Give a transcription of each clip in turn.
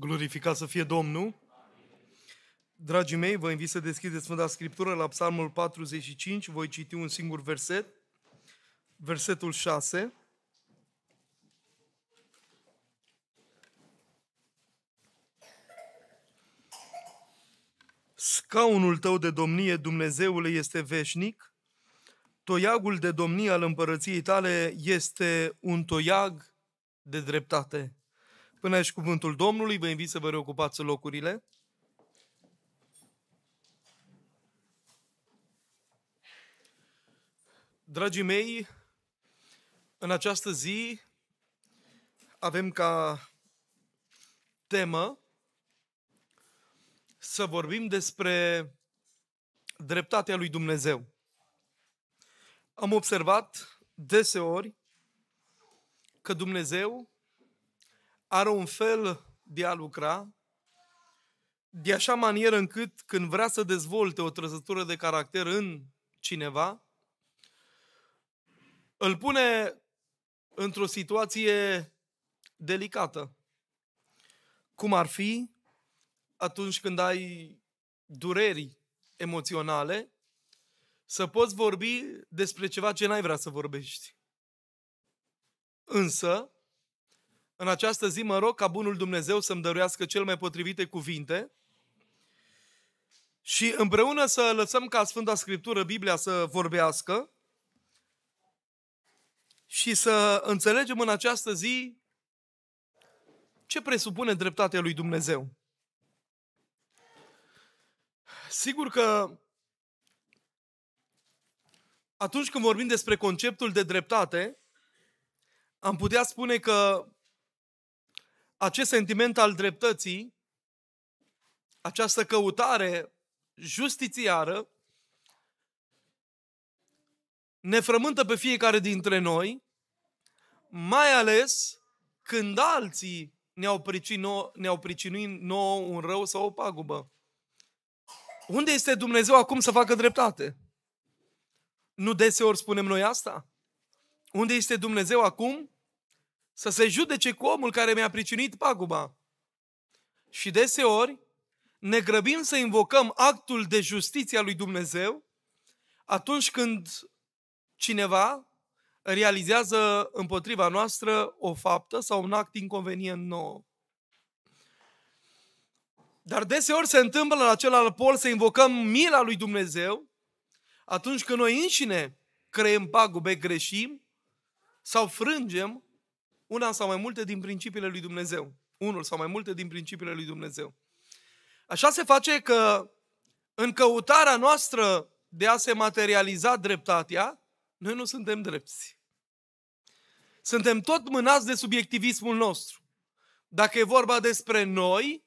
Glorificat să fie Domnul! Dragii mei, vă invit să deschideți Sfânta Scriptură la Psalmul 45, voi citi un singur verset, versetul 6. Scaunul tău de domnie, Dumnezeule, este veșnic, toiagul de domnie al împărăției tale este un toiag de dreptate. Până aici cuvântul Domnului, vă invit să vă reocupați locurile. Dragii mei, în această zi avem ca temă să vorbim despre dreptatea lui Dumnezeu. Am observat deseori că Dumnezeu are un fel de a lucra de așa manieră încât când vrea să dezvolte o trăsătură de caracter în cineva, îl pune într-o situație delicată. Cum ar fi atunci când ai dureri emoționale, să poți vorbi despre ceva ce n-ai vrea să vorbești. Însă, în această zi mă rog ca Bunul Dumnezeu să-mi dăruiască cel mai potrivite cuvinte și împreună să lăsăm ca Sfânta Scriptură, Biblia, să vorbească și să înțelegem în această zi ce presupune dreptatea lui Dumnezeu. Sigur că atunci când vorbim despre conceptul de dreptate, am putea spune că acest sentiment al dreptății, această căutare justițiară, ne frământă pe fiecare dintre noi, mai ales când alții ne-au, pricinuit, ne-au pricinuit nouă un rău sau o pagubă. Unde este Dumnezeu acum să facă dreptate? Nu deseori spunem noi asta? Unde este Dumnezeu acum să se judece cu omul care mi-a pricinit paguba. Și deseori ne grăbim să invocăm actul de justiție a lui Dumnezeu atunci când cineva realizează împotriva noastră o faptă sau un act inconvenient nou. Dar deseori se întâmplă la celălalt pol să invocăm mila lui Dumnezeu atunci când noi înșine creăm pagube, greșim sau frângem una sau mai multe din principiile lui Dumnezeu. Unul sau mai multe din principiile lui Dumnezeu. Așa se face că în căutarea noastră de a se materializa dreptatea, noi nu suntem drepți. Suntem tot mânați de subiectivismul nostru. Dacă e vorba despre noi,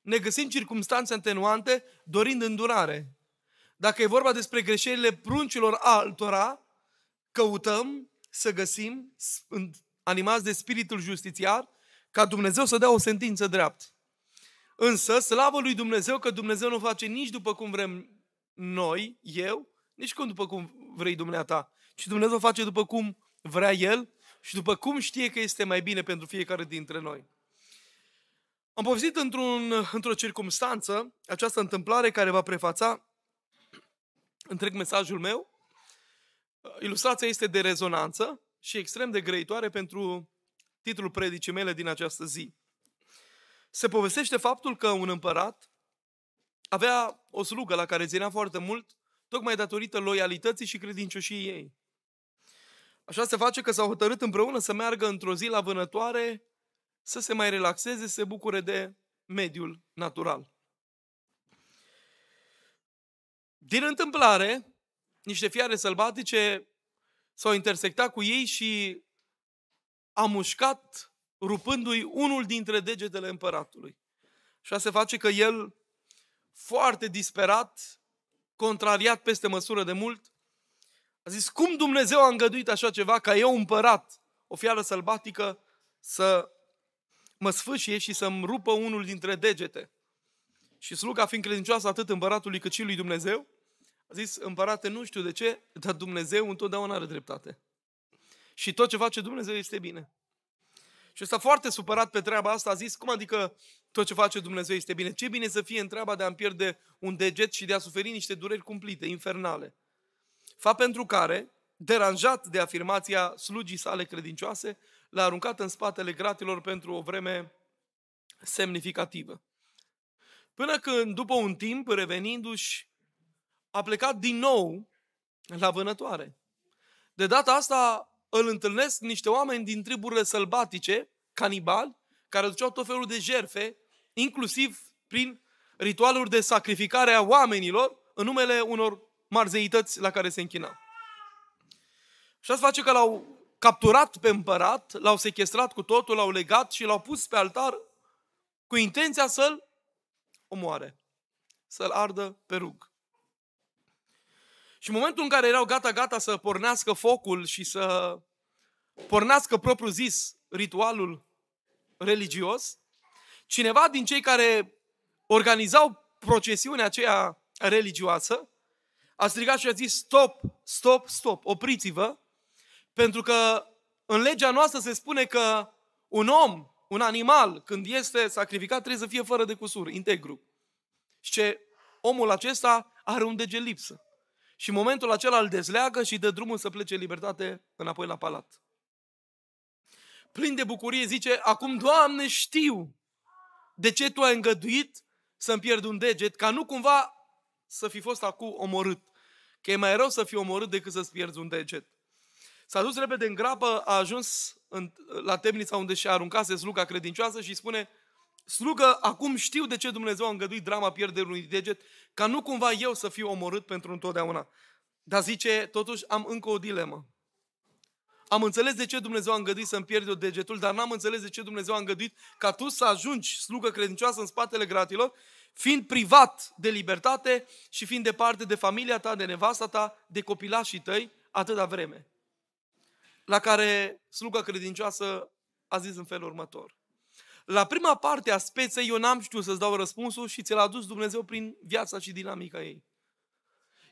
ne găsim circumstanțe atenuante dorind îndurare. Dacă e vorba despre greșelile pruncilor altora, căutăm să găsim animați de spiritul justițiar, ca Dumnezeu să dea o sentință dreaptă. Însă, slavă lui Dumnezeu că Dumnezeu nu face nici după cum vrem noi, eu, nici cum după cum vrei dumneata, ci Dumnezeu face după cum vrea El și după cum știe că este mai bine pentru fiecare dintre noi. Am povestit într-un, într-o circumstanță această întâmplare care va prefața întreg mesajul meu. Ilustrația este de rezonanță și extrem de grăitoare pentru titlul predicii mele din această zi. Se povestește faptul că un împărat avea o slugă la care ținea foarte mult, tocmai datorită loialității și credincioșiei ei. Așa se face că s-au hotărât împreună să meargă într-o zi la vânătoare, să se mai relaxeze, să se bucure de mediul natural. Din întâmplare, niște fiare sălbatice s-au intersectat cu ei și a mușcat rupându-i unul dintre degetele împăratului. Și a se face că el, foarte disperat, contrariat peste măsură de mult, a zis, cum Dumnezeu a îngăduit așa ceva ca eu împărat, o fiară sălbatică, să mă sfâșie și să-mi rupă unul dintre degete. Și sluga fiind credincioasă atât împăratului cât și lui Dumnezeu, a zis, împărate, nu știu de ce, dar Dumnezeu întotdeauna are dreptate. Și tot ce face Dumnezeu este bine. Și ăsta foarte supărat pe treaba asta a zis, cum adică tot ce face Dumnezeu este bine? Ce bine să fie în treaba de a-mi pierde un deget și de a suferi niște dureri cumplite, infernale. Fa pentru care, deranjat de afirmația slugii sale credincioase, l-a aruncat în spatele gratilor pentru o vreme semnificativă. Până când, după un timp, revenindu-și, a plecat din nou la vânătoare. De data asta îl întâlnesc niște oameni din triburile sălbatice, canibali, care duceau tot felul de jerfe, inclusiv prin ritualuri de sacrificare a oamenilor în numele unor marzeități la care se închină. Și asta face că l-au capturat pe împărat, l-au sequestrat cu totul, l-au legat și l-au pus pe altar cu intenția să-l omoare, să-l ardă pe rug. Și în momentul în care erau gata-gata să pornească focul și să pornească propriu zis ritualul religios, cineva din cei care organizau procesiunea aceea religioasă a strigat și a zis stop, stop, stop, opriți-vă, pentru că în legea noastră se spune că un om, un animal, când este sacrificat, trebuie să fie fără de cusur, integru. Și ce omul acesta are un dege lipsă. Și în momentul acela îl dezleagă și dă drumul să plece în libertate înapoi la palat. Plin de bucurie zice, acum, Doamne, știu de ce Tu ai îngăduit să-mi pierd un deget, ca nu cumva să fi fost acum omorât. Că e mai rău să fii omorât decât să-ți pierzi un deget. S-a dus repede în grabă, a ajuns în, la temnița unde și-a aruncat sluga credincioasă și spune, slugă acum știu de ce Dumnezeu a îngăduit drama pierderii unui deget, ca nu cumva eu să fiu omorât pentru întotdeauna. Dar zice, totuși am încă o dilemă. Am înțeles de ce Dumnezeu a îngăduit să-mi pierd eu degetul, dar n-am înțeles de ce Dumnezeu a îngăduit ca tu să ajungi slugă credincioasă în spatele gratilor, fiind privat de libertate și fiind departe de familia ta, de nevasta ta, de copilașii tăi, atâta vreme. La care sluga credincioasă a zis în felul următor. La prima parte a speței eu n-am știut să-ți dau răspunsul și ți-l-a dus Dumnezeu prin viața și dinamica ei.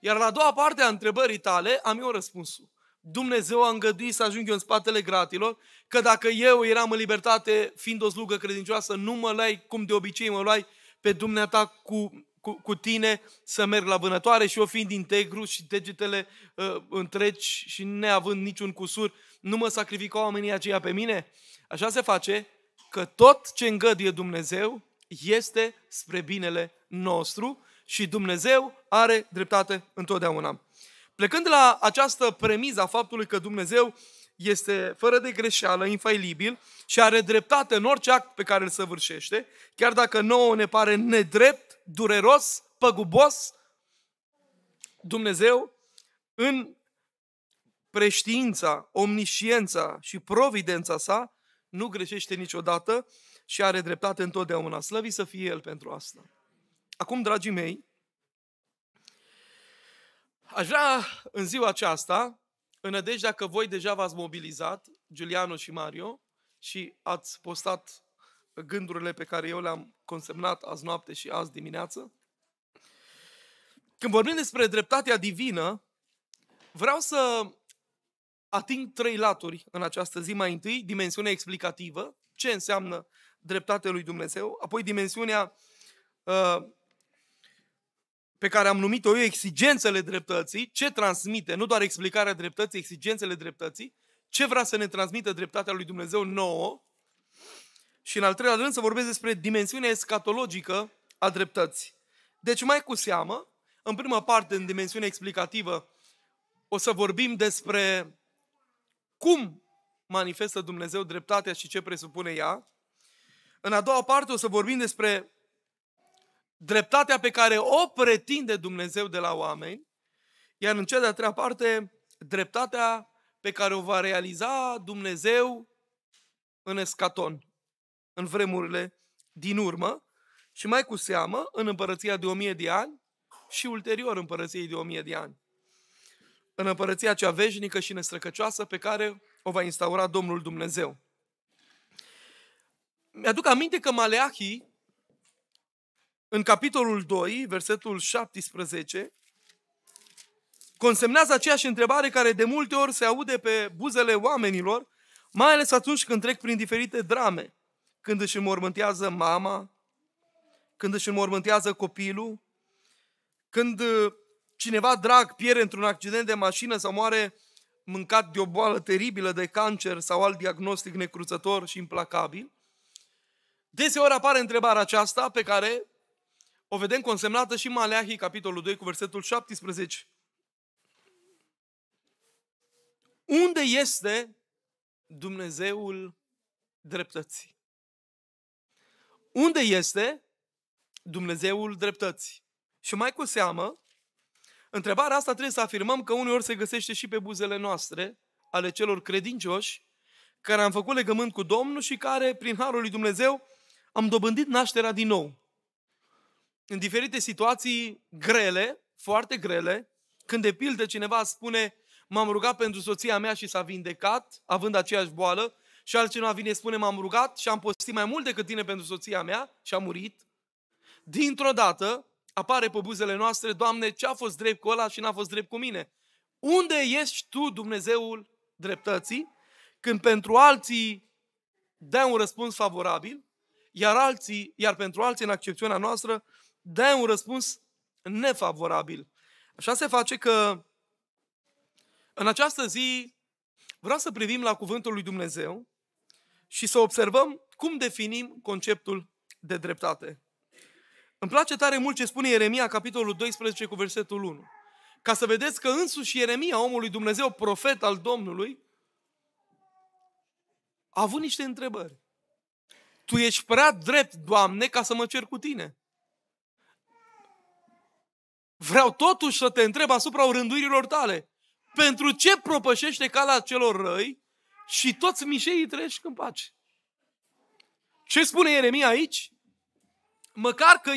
Iar la a doua parte a întrebării tale am eu răspunsul. Dumnezeu a îngăduit să ajung eu în spatele gratilor, că dacă eu eram în libertate, fiind o slugă credincioasă, nu mă luai cum de obicei mă luai pe dumneata cu, cu, cu tine să merg la vânătoare și eu fiind integru și degetele uh, întregi și neavând niciun cusur, nu mă sacrifică oamenii aceia pe mine? Așa se face că tot ce îngăduie Dumnezeu este spre binele nostru și Dumnezeu are dreptate întotdeauna. Plecând de la această premiză a faptului că Dumnezeu este fără de greșeală, infailibil și are dreptate în orice act pe care îl săvârșește, chiar dacă nouă ne pare nedrept, dureros, păgubos, Dumnezeu în preștiința, omnișiența și providența sa nu greșește niciodată și are dreptate întotdeauna. Slăvi să fie El pentru asta. Acum, dragii mei, aș vrea în ziua aceasta, în nădejdea că voi deja v-ați mobilizat, Giuliano și Mario, și ați postat gândurile pe care eu le-am consemnat azi noapte și azi dimineață. Când vorbim despre dreptatea divină, vreau să Ating trei laturi în această zi. Mai întâi, dimensiunea explicativă, ce înseamnă dreptatea lui Dumnezeu, apoi dimensiunea uh, pe care am numit-o eu exigențele dreptății, ce transmite, nu doar explicarea dreptății, exigențele dreptății, ce vrea să ne transmită dreptatea lui Dumnezeu nouă și în al treilea rând să vorbesc despre dimensiunea escatologică a dreptății. Deci mai cu seamă, în prima parte, în dimensiunea explicativă, o să vorbim despre cum manifestă Dumnezeu dreptatea și ce presupune ea. În a doua parte o să vorbim despre dreptatea pe care o pretinde Dumnezeu de la oameni, iar în cea de-a treia parte, dreptatea pe care o va realiza Dumnezeu în escaton, în vremurile din urmă și mai cu seamă în împărăția de o mie de ani și ulterior împărăției de o mie de ani în împărăția cea veșnică și nestrăcăcioasă pe care o va instaura Domnul Dumnezeu. Mi-aduc aminte că Maleahii, în capitolul 2, versetul 17, consemnează aceeași întrebare care de multe ori se aude pe buzele oamenilor, mai ales atunci când trec prin diferite drame, când își înmormântează mama, când își înmormântează copilul, când cineva drag pierde într-un accident de mașină sau moare mâncat de o boală teribilă de cancer sau alt diagnostic necruțător și implacabil, deseori apare întrebarea aceasta pe care o vedem consemnată și în Maleahii, capitolul 2, cu versetul 17. Unde este Dumnezeul dreptății? Unde este Dumnezeul dreptății? Și mai cu seamă, Întrebarea asta trebuie să afirmăm că uneori se găsește și pe buzele noastre, ale celor credincioși, care am făcut legământ cu Domnul și care, prin harul lui Dumnezeu, am dobândit nașterea din nou. În diferite situații grele, foarte grele, când de pildă cineva spune m-am rugat pentru soția mea și s-a vindecat, având aceeași boală, și altcineva vine spune m-am rugat și am postit mai mult decât tine pentru soția mea și a murit, dintr-o dată apare pe buzele noastre, Doamne, ce a fost drept cu ăla și n-a fost drept cu mine? Unde ești Tu, Dumnezeul dreptății, când pentru alții dai un răspuns favorabil, iar, alții, iar pentru alții, în accepțiunea noastră, dai un răspuns nefavorabil. Așa se face că în această zi vreau să privim la cuvântul lui Dumnezeu și să observăm cum definim conceptul de dreptate. Îmi place tare mult ce spune Ieremia, capitolul 12, cu versetul 1. Ca să vedeți că însuși Ieremia, omul lui Dumnezeu, profet al Domnului, a avut niște întrebări. Tu ești prea drept, Doamne, ca să mă cer cu tine. Vreau totuși să te întreb asupra rânduirilor tale. Pentru ce propășește calea celor răi și toți mișeii trăiești în pace? Ce spune Ieremia aici? Măcar că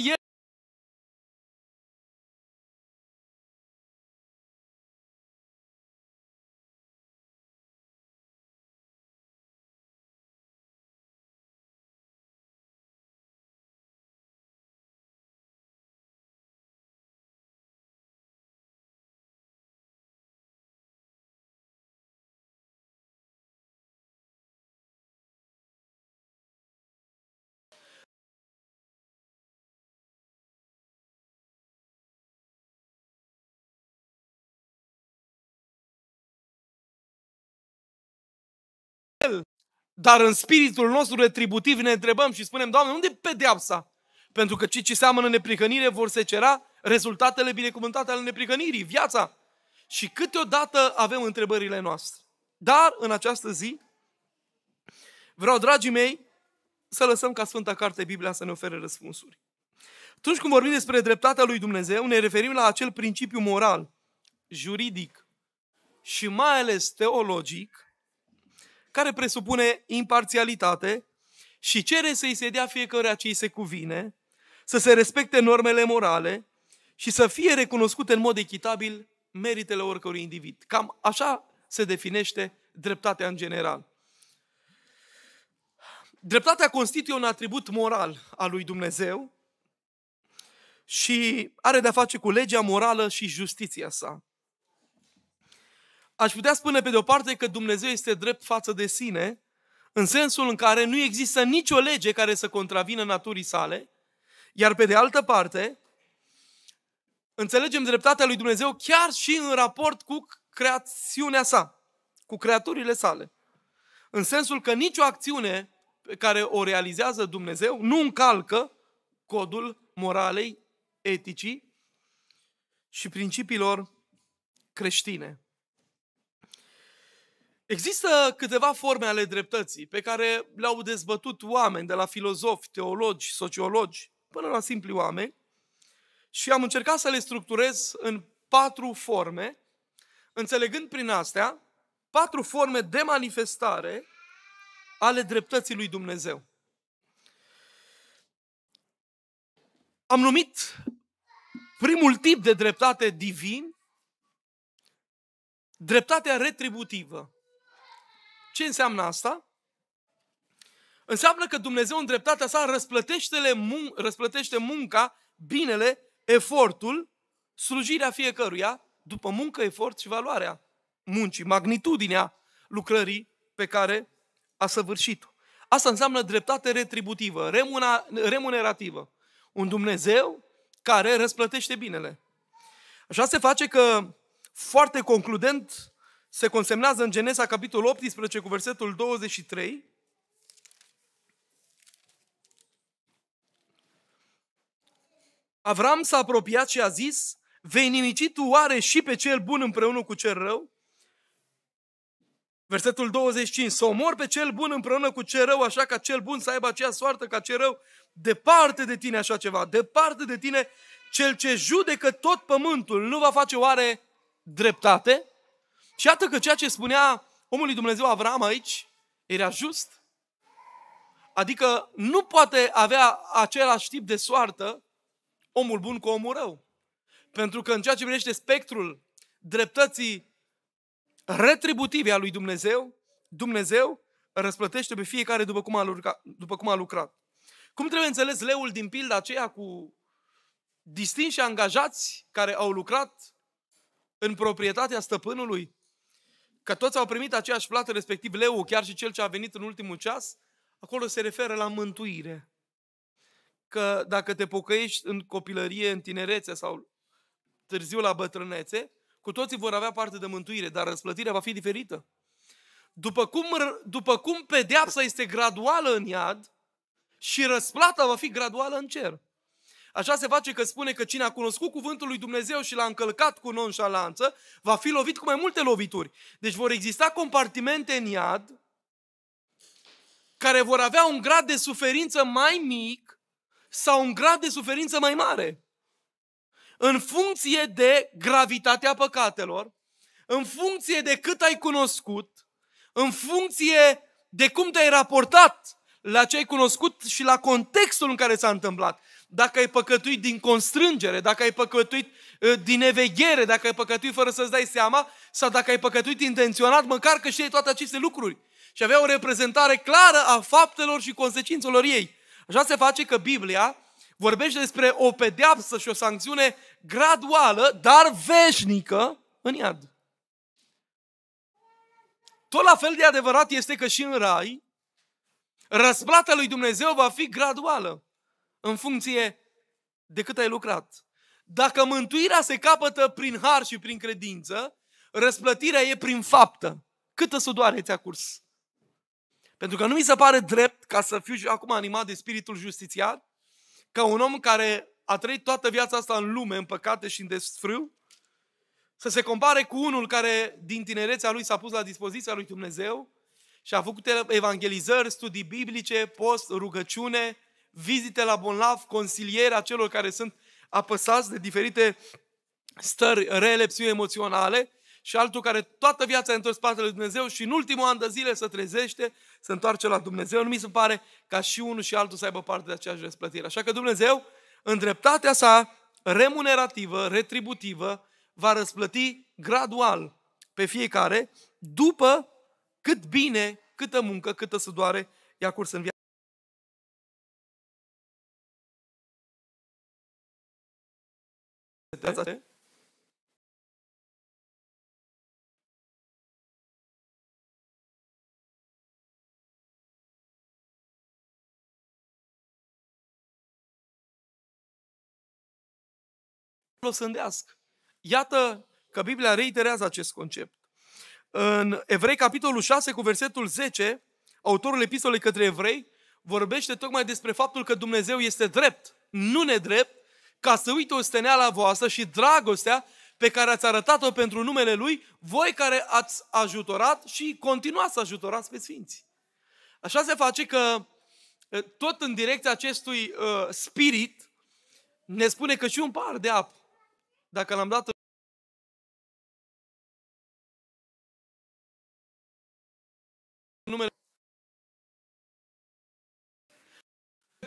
Dar în spiritul nostru retributiv ne întrebăm și spunem, Doamne, unde e pedeapsa? Pentru că cei ce seamănă neprihănire vor cera rezultatele binecuvântate ale neprihănirii, viața. Și câteodată avem întrebările noastre. Dar în această zi, vreau, dragii mei, să lăsăm ca Sfânta Carte Biblia să ne ofere răspunsuri. Atunci când vorbim despre dreptatea lui Dumnezeu, ne referim la acel principiu moral, juridic și mai ales teologic care presupune imparțialitate și cere să-i se dea fiecare ce îi se cuvine, să se respecte normele morale și să fie recunoscute în mod echitabil meritele oricărui individ. Cam așa se definește dreptatea în general. Dreptatea constituie un atribut moral al lui Dumnezeu și are de-a face cu legea morală și justiția sa. Aș putea spune pe de o parte că Dumnezeu este drept față de sine, în sensul în care nu există nicio lege care să contravină naturii sale, iar pe de altă parte, înțelegem dreptatea lui Dumnezeu chiar și în raport cu creațiunea sa, cu creaturile sale. În sensul că nicio acțiune pe care o realizează Dumnezeu nu încalcă codul moralei, eticii și principiilor creștine. Există câteva forme ale dreptății pe care le-au dezbătut oameni, de la filozofi, teologi, sociologi, până la simpli oameni, și am încercat să le structurez în patru forme, înțelegând prin astea patru forme de manifestare ale dreptății lui Dumnezeu. Am numit primul tip de dreptate divin dreptatea retributivă. Ce înseamnă asta? Înseamnă că Dumnezeu în dreptatea sa răsplătește, mun- răsplătește munca, binele, efortul, slujirea fiecăruia după muncă, efort și valoarea muncii, magnitudinea lucrării pe care a săvârșit-o. Asta înseamnă dreptate retributivă, remunerativă. Un Dumnezeu care răsplătește binele. Așa se face că, foarte concludent, se consemnează în Genesa, capitolul 18, cu versetul 23, Avram s-a apropiat și a zis, vei nimici tu oare și pe cel bun împreună cu cel rău? Versetul 25, să omor pe cel bun împreună cu cel rău, așa ca cel bun să aibă aceea soartă ca cel rău, departe de tine așa ceva, departe de tine cel ce judecă tot pământul, nu va face oare dreptate? Și iată că ceea ce spunea omul lui Dumnezeu Avram aici era just. Adică nu poate avea același tip de soartă omul bun cu omul rău. Pentru că în ceea ce privește spectrul dreptății retributive a lui Dumnezeu, Dumnezeu răsplătește pe fiecare după cum a, lucrat, după cum a lucrat. Cum trebuie înțeles leul din pilda aceea cu distinși angajați care au lucrat în proprietatea stăpânului că toți au primit aceeași plată, respectiv leu, chiar și cel ce a venit în ultimul ceas, acolo se referă la mântuire. Că dacă te pocăiești în copilărie, în tinerețe sau târziu la bătrânețe, cu toții vor avea parte de mântuire, dar răsplătirea va fi diferită. După cum, după cum pedeapsa este graduală în iad și răsplata va fi graduală în cer. Așa se face că spune că cine a cunoscut cuvântul lui Dumnezeu și l-a încălcat cu nonșalanță, va fi lovit cu mai multe lovituri. Deci vor exista compartimente în iad care vor avea un grad de suferință mai mic sau un grad de suferință mai mare. În funcție de gravitatea păcatelor, în funcție de cât ai cunoscut, în funcție de cum te-ai raportat la ce ai cunoscut și la contextul în care s-a întâmplat dacă ai păcătuit din constrângere, dacă ai păcătuit ă, din neveghere, dacă ai păcătuit fără să-ți dai seama, sau dacă ai păcătuit intenționat, măcar că știi toate aceste lucruri. Și avea o reprezentare clară a faptelor și consecințelor ei. Așa se face că Biblia vorbește despre o pedeapsă și o sancțiune graduală, dar veșnică în iad. Tot la fel de adevărat este că și în rai, răsplata lui Dumnezeu va fi graduală în funcție de cât ai lucrat. Dacă mântuirea se capătă prin har și prin credință, răsplătirea e prin faptă. Câtă sudoare ți-a curs? Pentru că nu mi se pare drept ca să fiu acum animat de spiritul justițiar, ca un om care a trăit toată viața asta în lume, în păcate și în desfrâu, să se compare cu unul care din tinerețea lui s-a pus la dispoziția lui Dumnezeu și a făcut evangelizări, studii biblice, post, rugăciune, vizite la bolnav, consilierea celor care sunt apăsați de diferite stări rele emoționale și altul care toată viața a întors spatele lui Dumnezeu și în ultimul an de zile se trezește, se întoarce la Dumnezeu. Nu mi se pare ca și unul și altul să aibă parte de aceeași răsplătire. Așa că Dumnezeu, în dreptatea sa remunerativă, retributivă, va răsplăti gradual pe fiecare după cât bine, câtă muncă, câtă sudoare i-a curs în viață. Sunteți așa? sândească. Iată că Biblia reiterează acest concept. În Evrei, capitolul 6, cu versetul 10, autorul epistolei către evrei vorbește tocmai despre faptul că Dumnezeu este drept, nu nedrept, ca să uite steneala voastră și dragostea pe care ați arătat-o pentru numele Lui, voi care ați ajutorat și continuați să ajutorați pe Sfinți. Așa se face că tot în direcția acestui uh, spirit ne spune că și un par de apă, dacă l-am dat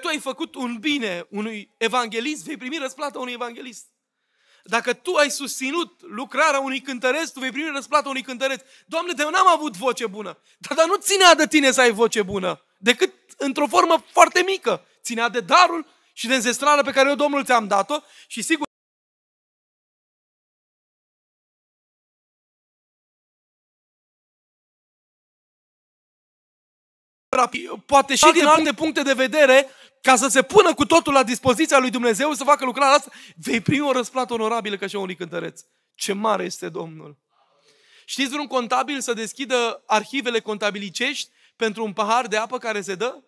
tu ai făcut un bine unui evanghelist, vei primi răsplata unui evanghelist. Dacă tu ai susținut lucrarea unui cântăreț, tu vei primi răsplata unui cântăreț. Doamne, de n-am avut voce bună. Dar, dar nu ținea de tine să ai voce bună, decât într-o formă foarte mică. Ținea de darul și de înzestrarea pe care eu, Domnul, ți-am dat-o și sigur supra, poate și din alte puncte de vedere, ca să se pună cu totul la dispoziția lui Dumnezeu să facă lucrarea asta, vei primi o răsplată onorabilă ca și unui cântăreț. Ce mare este Domnul! Știți vreun contabil să deschidă arhivele contabilicești pentru un pahar de apă care se dă?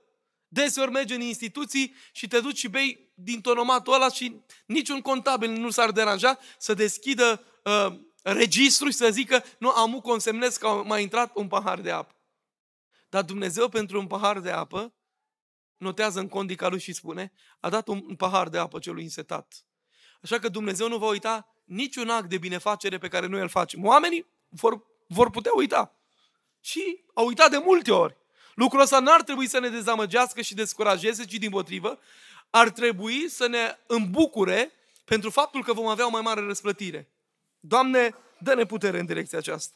Deseori mergi în instituții și te duci și bei din tonomatul ăla și niciun contabil nu s-ar deranja să deschidă uh, registru și să zică nu, amu consemnez că a mai intrat un pahar de apă. Dar Dumnezeu pentru un pahar de apă, notează în condica lui și spune, a dat un pahar de apă celui însetat. Așa că Dumnezeu nu va uita niciun act de binefacere pe care noi îl facem. Oamenii vor, vor putea uita. Și au uitat de multe ori. Lucrul ăsta n-ar trebui să ne dezamăgească și descurajeze, ci din potrivă, ar trebui să ne îmbucure pentru faptul că vom avea o mai mare răsplătire. Doamne, dă-ne putere în direcția aceasta.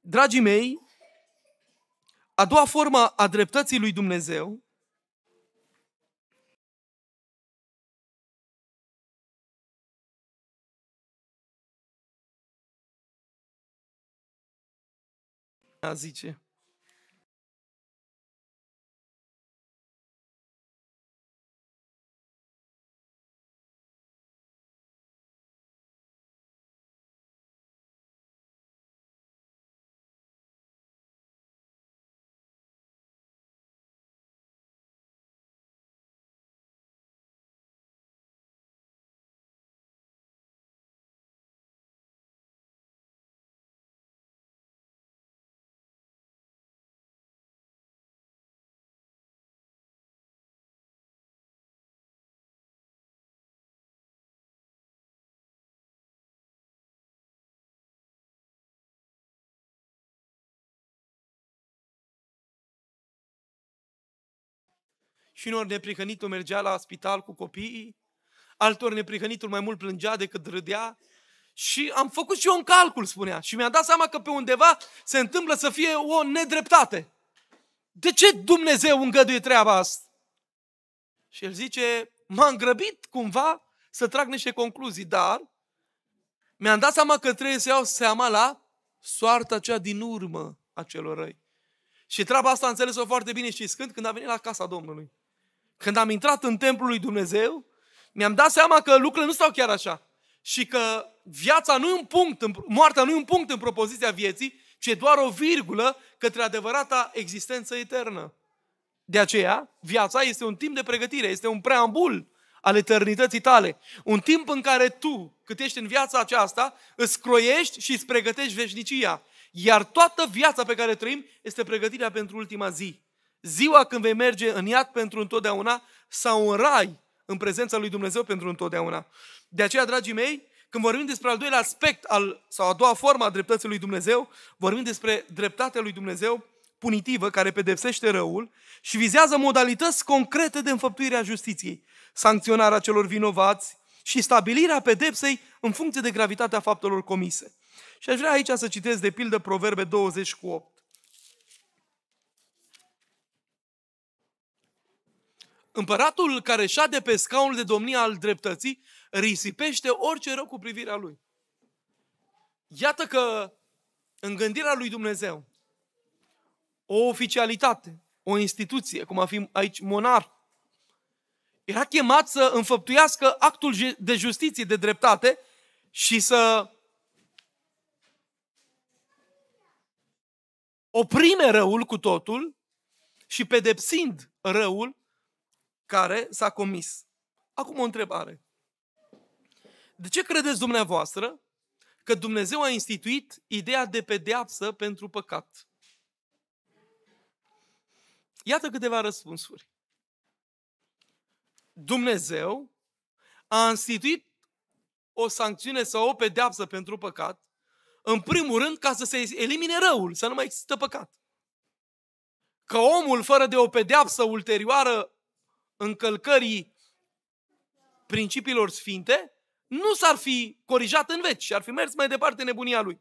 Dragii mei, a doua formă a dreptății lui Dumnezeu a zice și unor neprihănitul mergea la spital cu copiii, altor neprihănitul mai mult plângea decât râdea și am făcut și eu un calcul, spunea, și mi a dat seama că pe undeva se întâmplă să fie o nedreptate. De ce Dumnezeu îngăduie treaba asta? Și el zice, m-am grăbit cumva să trag niște concluzii, dar mi-am dat seama că trebuie să iau seama la soarta cea din urmă a celor răi. Și treaba asta a înțeles-o foarte bine, și scând Când a venit la casa Domnului. Când am intrat în templul lui Dumnezeu, mi-am dat seama că lucrurile nu stau chiar așa. Și că viața nu e un punct, moartea nu e un punct în propoziția vieții, ci doar o virgulă către adevărata existență eternă. De aceea, viața este un timp de pregătire, este un preambul al eternității tale. Un timp în care tu, cât ești în viața aceasta, îți croiești și îți pregătești veșnicia. Iar toată viața pe care trăim este pregătirea pentru ultima zi ziua când vei merge în iad pentru întotdeauna sau în rai, în prezența lui Dumnezeu pentru întotdeauna. De aceea, dragii mei, când vorbim despre al doilea aspect al, sau a doua formă a dreptății lui Dumnezeu, vorbim despre dreptatea lui Dumnezeu punitivă care pedepsește răul și vizează modalități concrete de înfăptuire a justiției, sancționarea celor vinovați și stabilirea pedepsei în funcție de gravitatea faptelor comise. Și aș vrea aici să citesc de pildă Proverbe 20 cu 8. Împăratul care șade pe scaunul de domnie al dreptății risipește orice rău cu privirea lui. Iată că în gândirea lui Dumnezeu, o oficialitate, o instituție, cum a fi aici monar, era chemat să înfăptuiască actul de justiție, de dreptate și să oprime răul cu totul și pedepsind răul, care s-a comis. Acum o întrebare. De ce credeți dumneavoastră că Dumnezeu a instituit ideea de pedeapsă pentru păcat? Iată câteva răspunsuri. Dumnezeu a instituit o sancțiune sau o pedeapsă pentru păcat, în primul rând ca să se elimine răul, să nu mai există păcat. Că omul fără de o pedeapsă ulterioară încălcării principiilor sfinte, nu s-ar fi corijat în veci și ar fi mers mai departe nebunia lui.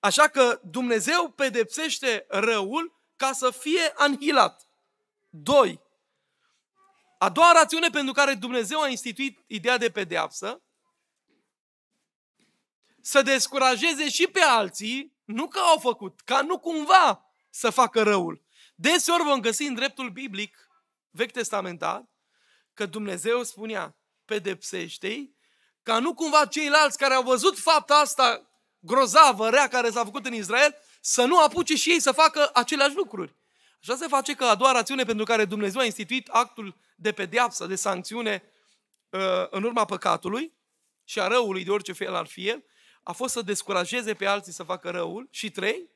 Așa că Dumnezeu pedepsește răul ca să fie anhilat. 2. A doua rațiune pentru care Dumnezeu a instituit ideea de pedeapsă, să descurajeze și pe alții, nu că au făcut, ca nu cumva să facă răul. Deseori vom găsi în dreptul biblic, vechi testamentar, Că Dumnezeu spunea, pedepsește-i, ca nu cumva ceilalți care au văzut fapta asta grozavă, rea, care s-a făcut în Israel, să nu apuce și ei să facă aceleași lucruri. Așa se face că a doua rațiune pentru care Dumnezeu a instituit actul de pedeapsă, de sancțiune uh, în urma păcatului și a răului, de orice fel ar fi el, a fost să descurajeze pe alții să facă răul. Și trei,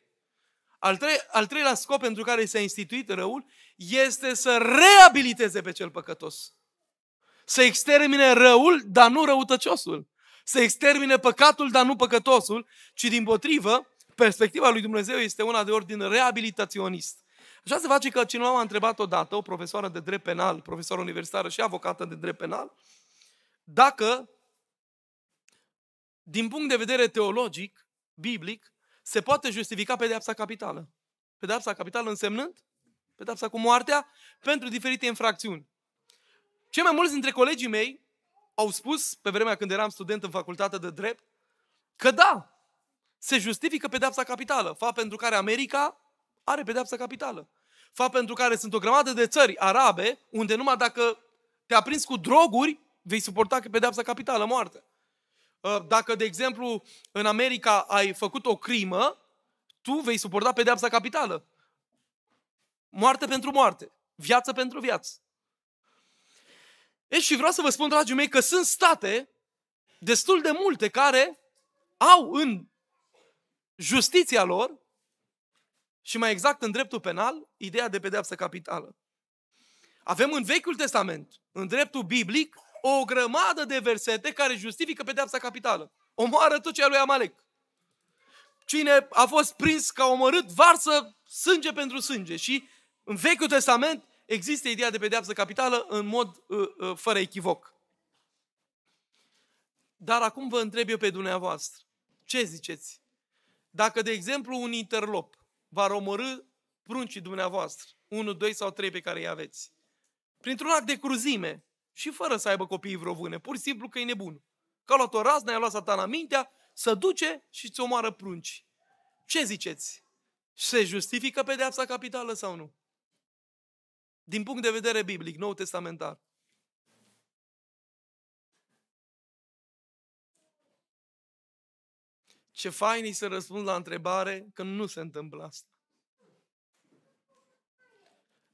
al, tre- al treilea scop pentru care s-a instituit răul este să reabiliteze pe cel păcătos. Să extermine răul, dar nu răutăciosul. Să extermine păcatul, dar nu păcătosul, ci din potrivă, perspectiva lui Dumnezeu este una de ordin reabilitaționist. Așa se face că cineva m-a întrebat odată, o profesoară de drept penal, profesoară universitară și avocată de drept penal, dacă, din punct de vedere teologic, biblic, se poate justifica pedeapsa capitală. Pedeapsa capitală însemnând pedeapsa cu moartea pentru diferite infracțiuni. Cei mai mulți dintre colegii mei au spus, pe vremea când eram student în facultatea de drept, că da, se justifică pedepsa capitală, fa pentru care America are pedepsa capitală. fa pentru care sunt o grămadă de țări arabe, unde numai dacă te-a prins cu droguri, vei suporta pedepsa capitală, moarte. Uh, dacă, de exemplu, în America ai făcut o crimă, tu vei suporta pedepsa capitală. Moarte pentru moarte, viață pentru viață. E și vreau să vă spun, dragii mei, că sunt state destul de multe care au în justiția lor și mai exact în dreptul penal, ideea de pedeapsă capitală. Avem în Vechiul Testament, în dreptul biblic, o grămadă de versete care justifică pedeapsa capitală. Omoară tot ce a lui Amalek. Cine a fost prins ca omorât, varsă sânge pentru sânge. Și în Vechiul Testament există ideea de pedeapsă capitală în mod uh, uh, fără echivoc. Dar acum vă întreb eu pe dumneavoastră, ce ziceți? Dacă, de exemplu, un interlop va omorâ pruncii dumneavoastră, unu, doi sau trei pe care îi aveți, printr-un act de cruzime și fără să aibă copiii vreo vână, pur și simplu că e nebun. Că a luat o raznă, a luat satana mintea, să duce și ți omoară prunci. Ce ziceți? Se justifică pedeapsa capitală sau nu? din punct de vedere biblic, nou testamentar. Ce fain e să răspund la întrebare că nu se întâmplă asta.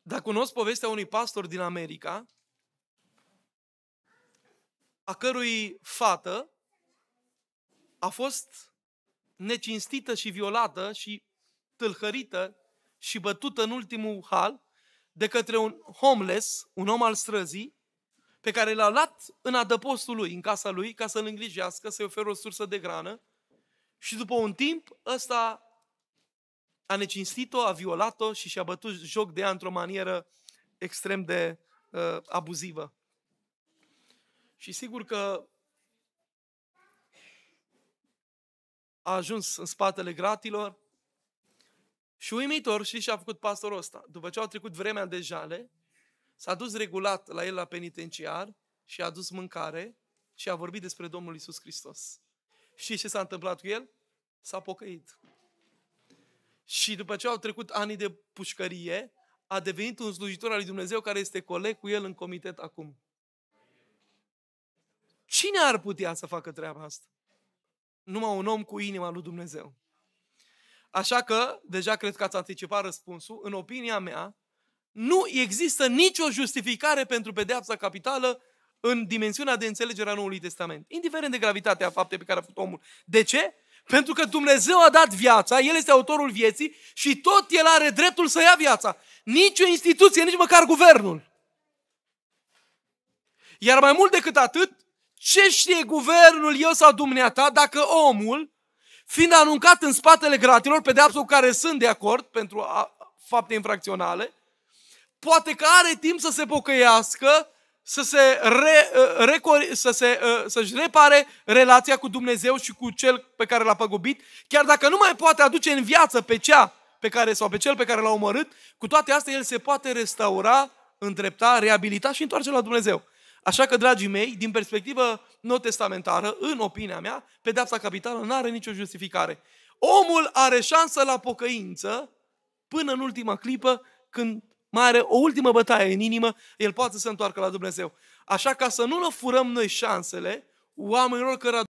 Dar cunosc povestea unui pastor din America, a cărui fată a fost necinstită și violată și tâlhărită și bătută în ultimul hal de către un homeless, un om al străzii, pe care l-a luat în adăpostul lui, în casa lui, ca să-l îngrijească, să-i oferă o sursă de grană. Și după un timp, ăsta a necinstit-o, a violat-o și și-a bătut joc de ea într-o manieră extrem de uh, abuzivă. Și sigur că a ajuns în spatele gratilor, și uimitor și ce a făcut pastorul ăsta. După ce au trecut vremea de jale, s-a dus regulat la el la penitenciar și a dus mâncare și a vorbit despre Domnul Isus Hristos. Și ce s-a întâmplat cu el? S-a pocăit. Și după ce au trecut ani de pușcărie, a devenit un slujitor al lui Dumnezeu care este coleg cu el în comitet acum. Cine ar putea să facă treaba asta? Numai un om cu inima lui Dumnezeu. Așa că, deja cred că ați anticipat răspunsul, în opinia mea, nu există nicio justificare pentru pedeapsa capitală în dimensiunea de înțelegere a Noului Testament, indiferent de gravitatea faptei pe care a făcut omul. De ce? Pentru că Dumnezeu a dat viața, El este autorul vieții și tot El are dreptul să ia viața. Nici o instituție, nici măcar guvernul. Iar mai mult decât atât, ce știe guvernul eu sau dumneata dacă omul fiind aruncat în spatele gratilor, pe cu care sunt de acord pentru a, fapte infracționale, poate că are timp să se pocăiască, să se re, uh, recore, să se, uh, să-și repare relația cu Dumnezeu și cu cel pe care l-a păgubit, chiar dacă nu mai poate aduce în viață pe cea pe care, sau pe cel pe care l-a omorât, cu toate astea el se poate restaura, îndrepta, reabilita și întoarce la Dumnezeu. Așa că, dragii mei, din perspectivă nou-testamentară, în opinia mea, pedeapsa capitală nu are nicio justificare. Omul are șansă la pocăință până în ultima clipă, când mai are o ultimă bătaie în inimă, el poate să se întoarcă la Dumnezeu. Așa ca să nu ne furăm noi șansele oamenilor care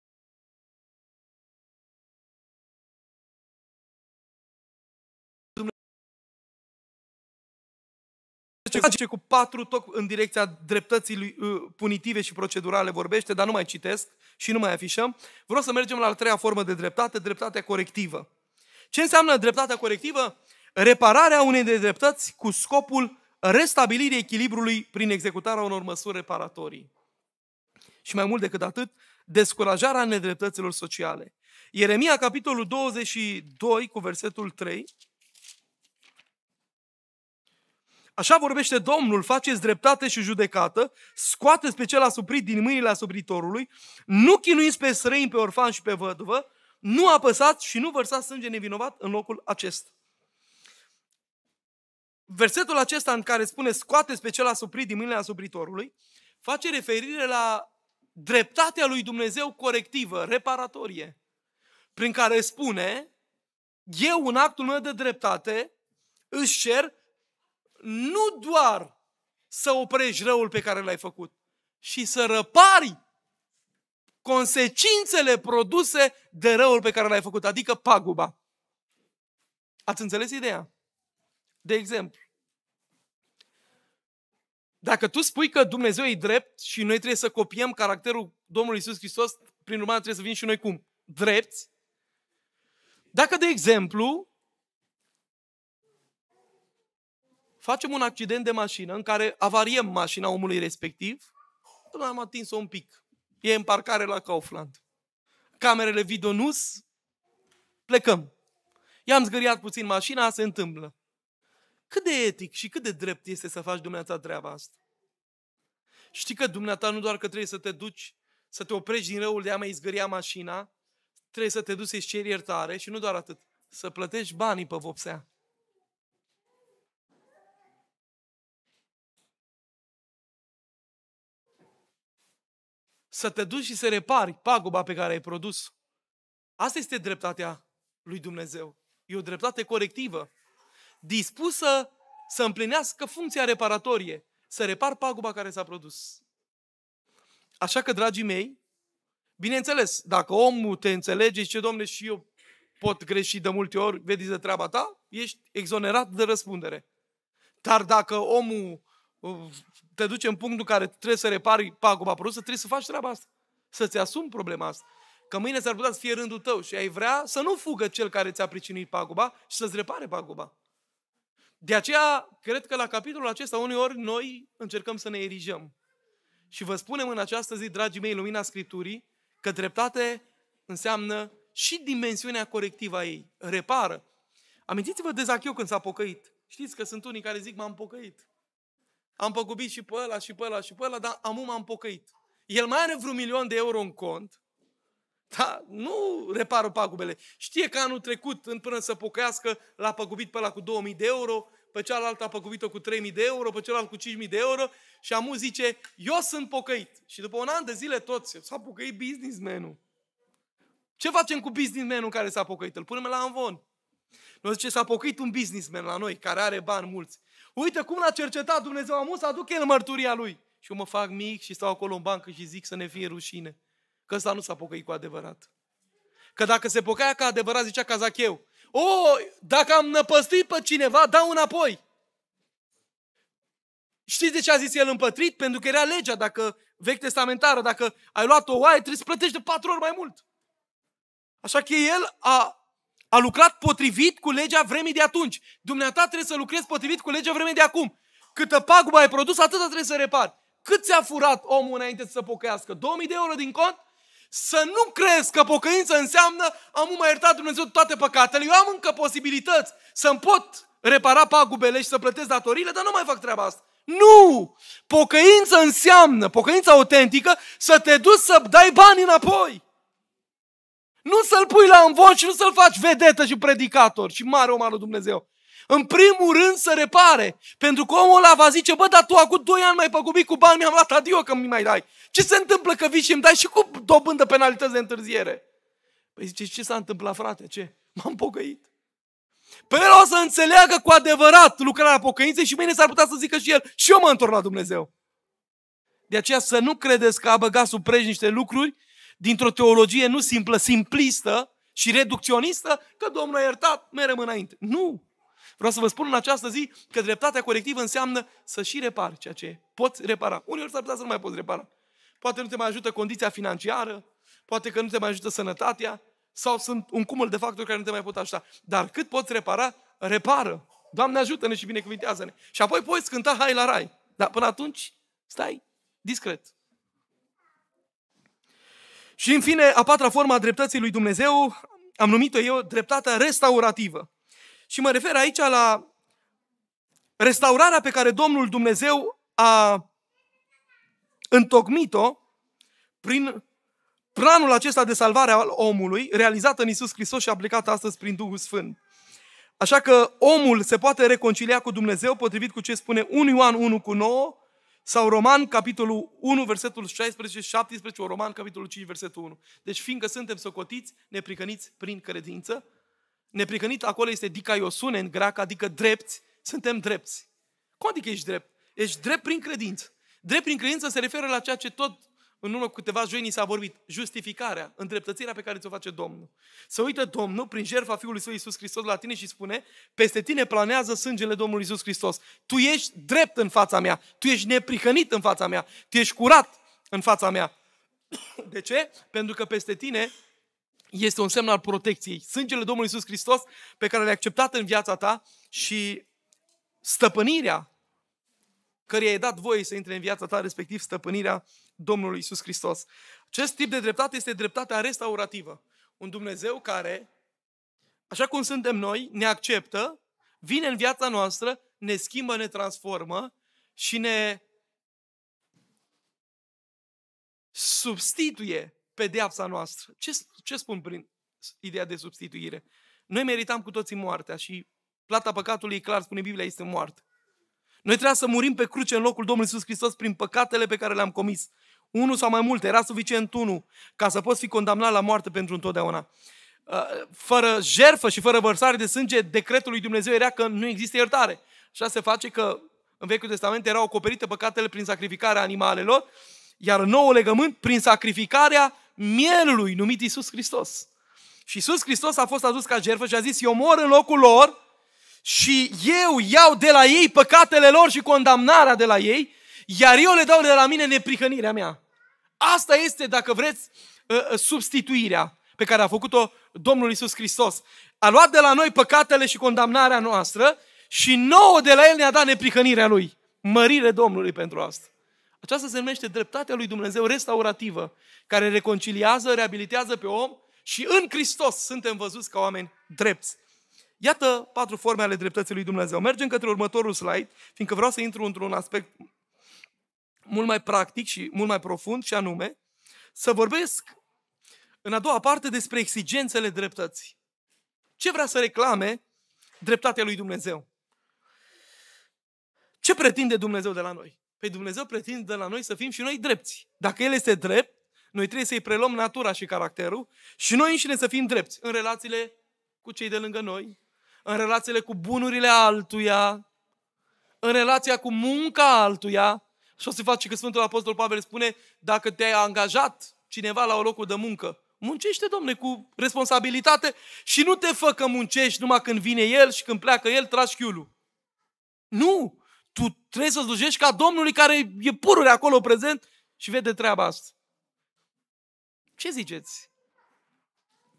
ce face cu patru toc în direcția dreptății lui, uh, punitive și procedurale vorbește, dar nu mai citesc și nu mai afișăm. Vreau să mergem la a treia formă de dreptate, dreptatea corectivă. Ce înseamnă dreptatea corectivă? Repararea unei de dreptăți cu scopul restabilirii echilibrului prin executarea unor măsuri reparatorii. Și mai mult decât atât, descurajarea nedreptăților sociale. Ieremia, capitolul 22, cu versetul 3, Așa vorbește Domnul, faceți dreptate și judecată, scoateți pe cel asuprit din mâinile asupritorului, nu chinuiți pe străin, pe orfan și pe văduvă, nu apăsați și nu vărsați sânge nevinovat în locul acesta. Versetul acesta în care spune scoateți pe cel asuprit din mâinile asupritorului, face referire la dreptatea lui Dumnezeu corectivă, reparatorie, prin care spune, eu în actul meu de dreptate îți cer nu doar să oprești răul pe care l-ai făcut, și să răpari consecințele produse de răul pe care l-ai făcut, adică paguba. Ați înțeles ideea? De exemplu, dacă tu spui că Dumnezeu e drept și noi trebuie să copiem caracterul Domnului Isus Hristos, prin urmare trebuie să vin și noi cum? Drepți. Dacă, de exemplu, facem un accident de mașină în care avariem mașina omului respectiv, până am atins-o un pic. E în parcare la Kaufland. Camerele video nus, plecăm. I-am zgâriat puțin mașina, se întâmplă. Cât de etic și cât de drept este să faci dumneata treaba asta? Știi că dumneata nu doar că trebuie să te duci, să te oprești din răul de a mai zgâria mașina, trebuie să te duci să-i ceri iertare și nu doar atât, să plătești banii pe vopsea. să te duci și să repari paguba pe care ai produs. Asta este dreptatea lui Dumnezeu. E o dreptate corectivă, dispusă să împlinească funcția reparatorie, să repar paguba care s-a produs. Așa că, dragii mei, bineînțeles, dacă omul te înțelege și ce domne, și eu pot greși de multe ori, vezi de treaba ta, ești exonerat de răspundere. Dar dacă omul te duce în punctul care trebuie să repari paguba produsă, trebuie să faci treaba asta. Să-ți asumi problema asta. Că mâine s-ar putea să fie rândul tău și ai vrea să nu fugă cel care ți-a pricinit paguba și să-ți repare paguba. De aceea, cred că la capitolul acesta, uneori, noi încercăm să ne erijăm. Și vă spunem în această zi, dragii mei, lumina Scripturii, că dreptate înseamnă și dimensiunea corectivă a ei. Repară. Amintiți-vă de Zacheu când s-a pocăit. Știți că sunt unii care zic, m-am pocăit am păgubit și pe ăla și pe ăla și pe ăla, dar amu m-am pocăit. El mai are vreun milion de euro în cont, dar nu repară pagubele. Știe că anul trecut, în până să pocăiască, l-a păgubit pe ăla cu 2000 de euro, pe cealaltă a păgubit-o cu 3000 de euro, pe celălalt cu 5000 de euro și amu zice, eu sunt pocăit. Și după un an de zile toți, s-a pocăit businessmanul. Ce facem cu businessmanul care s-a pocăit? Îl punem la anvon. Noi zice, s-a pocăit un businessman la noi, care are bani mulți. Uite cum l-a cercetat Dumnezeu, am să aduc el mărturia lui. Și eu mă fac mic și stau acolo în bancă și zic să ne fie rușine. Că ăsta nu s-a pocăit cu adevărat. Că dacă se pocăia ca adevărat, zicea Cazacheu, o, dacă am năpăstuit pe cineva, dau înapoi. Știți de ce a zis el împătrit? Pentru că era legea, dacă vechi testamentară, dacă ai luat o oaie, trebuie să plătești de patru ori mai mult. Așa că el a a lucrat potrivit cu legea vremii de atunci. Dumneata trebuie să lucrezi potrivit cu legea vremii de acum. Câtă pagubă ai produs, atâta trebuie să repar. Cât ți-a furat omul înainte să se pocăiască? 2000 de euro din cont? Să nu crezi că pocăință înseamnă am mai iertat Dumnezeu toate păcatele. Eu am încă posibilități să-mi pot repara pagubele și să plătesc datoriile, dar nu mai fac treaba asta. Nu! Pocăință înseamnă, pocăința autentică, să te duci să dai bani înapoi. Nu să-l pui la învoț și nu să-l faci vedetă și predicator și mare om al lui Dumnezeu. În primul rând să repare. Pentru că omul ăla va zice, bă, dar tu acum 2 ani mai păgubit cu bani, mi-am luat adio că mi mai dai. Ce se întâmplă că vii și îmi dai și cu dobândă penalități de întârziere? Păi zice, ce s-a întâmplat, frate? Ce? M-am pocăit. Păi el o să înțeleagă cu adevărat lucrarea pocăinței și mâine s-ar putea să zică și el, și eu mă întorc la Dumnezeu. De aceea să nu credeți că a băgat sub niște lucruri dintr-o teologie nu simplă, simplistă și reducționistă, că Domnul a iertat, merem înainte. Nu! Vreau să vă spun în această zi că dreptatea colectivă înseamnă să și repari ceea ce poți repara. Uneori s-ar putea să nu mai poți repara. Poate nu te mai ajută condiția financiară, poate că nu te mai ajută sănătatea, sau sunt un cumul de factori care nu te mai pot ajuta. Dar cât poți repara, repară. Doamne ajută-ne și binecuvintează-ne. Și apoi poți cânta hai la rai. Dar până atunci, stai discret. Și în fine, a patra formă a dreptății lui Dumnezeu, am numit-o eu dreptatea restaurativă. Și mă refer aici la restaurarea pe care Domnul Dumnezeu a întocmit-o prin planul acesta de salvare al omului, realizat în Isus Hristos și aplicat astăzi prin Duhul Sfânt. Așa că omul se poate reconcilia cu Dumnezeu potrivit cu ce spune 1 Ioan 1 cu 9, sau Roman, capitolul 1, versetul 16 17, Roman, capitolul 5, versetul 1. Deci, fiindcă suntem socotiți, nepricăniți prin credință, nepricănit acolo este dicaiosune în greacă, adică drepți, suntem drepți. Cum adică ești drept? Ești drept prin credință. Drept prin credință se referă la ceea ce tot în urmă cu câteva joinii s-a vorbit, justificarea, îndreptățirea pe care ți-o face Domnul. Să uită Domnul prin jertfa Fiului Său Iisus Hristos la tine și spune, peste tine planează sângele Domnului Iisus Hristos. Tu ești drept în fața mea, tu ești neprihănit în fața mea, tu ești curat în fața mea. De ce? Pentru că peste tine este un semn al protecției. Sângele Domnului Iisus Hristos pe care l-ai acceptat în viața ta și stăpânirea căreia ai dat voie să intre în viața ta, respectiv stăpânirea Domnului Isus Hristos. Acest tip de dreptate este dreptatea restaurativă. Un Dumnezeu care, așa cum suntem noi, ne acceptă, vine în viața noastră, ne schimbă, ne transformă și ne substituie pedeapsa noastră. Ce, ce spun prin ideea de substituire? Noi meritam cu toții moartea și plata păcatului, clar, spune Biblia, este moarte. Noi trebuie să murim pe cruce în locul Domnului Iisus Hristos prin păcatele pe care le-am comis. Unul sau mai multe, era suficient unul ca să poți fi condamnat la moarte pentru întotdeauna. Uh, fără jerfă și fără vărsare de sânge, decretul lui Dumnezeu era că nu există iertare. Așa se face că în Vechiul Testament erau acoperite păcatele prin sacrificarea animalelor, iar nouă legământ prin sacrificarea mielului numit Isus Hristos. Și Isus Hristos a fost adus ca jerfă și a zis, eu mor în locul lor și eu iau de la ei păcatele lor și condamnarea de la ei iar eu le dau de la mine neprihănirea mea. Asta este, dacă vreți, ă, ă, substituirea pe care a făcut-o Domnul Isus Hristos. A luat de la noi păcatele și condamnarea noastră și nouă de la El ne-a dat neprihănirea Lui. Mărire Domnului pentru asta. Aceasta se numește dreptatea lui Dumnezeu restaurativă, care reconciliază, reabilitează pe om și în Hristos suntem văzuți ca oameni drepți. Iată patru forme ale dreptății lui Dumnezeu. Mergem către următorul slide, fiindcă vreau să intru într-un aspect mult mai practic și mult mai profund, și anume să vorbesc în a doua parte despre exigențele dreptății. Ce vrea să reclame dreptatea lui Dumnezeu? Ce pretinde Dumnezeu de la noi? Păi Dumnezeu pretinde de la noi să fim și noi drepți. Dacă El este drept, noi trebuie să-i preluăm natura și caracterul și noi înșine să fim drepți în relațiile cu cei de lângă noi, în relațiile cu bunurile altuia, în relația cu munca altuia, și o să faci că Sfântul Apostol Pavel spune, dacă te-ai angajat cineva la o locul de muncă, muncește, domne, cu responsabilitate și nu te fă că muncești numai când vine el și când pleacă el, tragi chiulul. Nu! Tu trebuie să slujești ca Domnului care e pururi acolo prezent și vede treaba asta. Ce ziceți?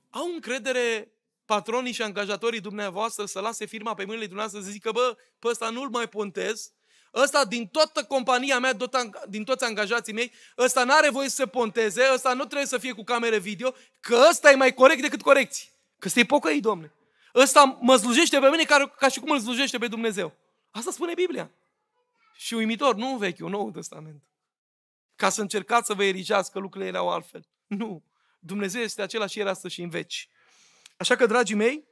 Au încredere patronii și angajatorii dumneavoastră să lase firma pe mâinile dumneavoastră să zică, bă, pe ăsta nu-l mai pontez, Ăsta din toată compania mea, din toți angajații mei, ăsta n-are voie să se ponteze, ăsta nu trebuie să fie cu camere video, că ăsta e mai corect decât corecții. Că să-i pocăi, domne. Ăsta mă slujește pe mine ca, ca și cum îl slujește pe Dumnezeu. Asta spune Biblia. Și uimitor, nu Vechiul, nou Testament. Ca să încercați să vă erigească lucrurile erau altfel. Nu. Dumnezeu este același era astăzi și în veci. Așa că, dragii mei,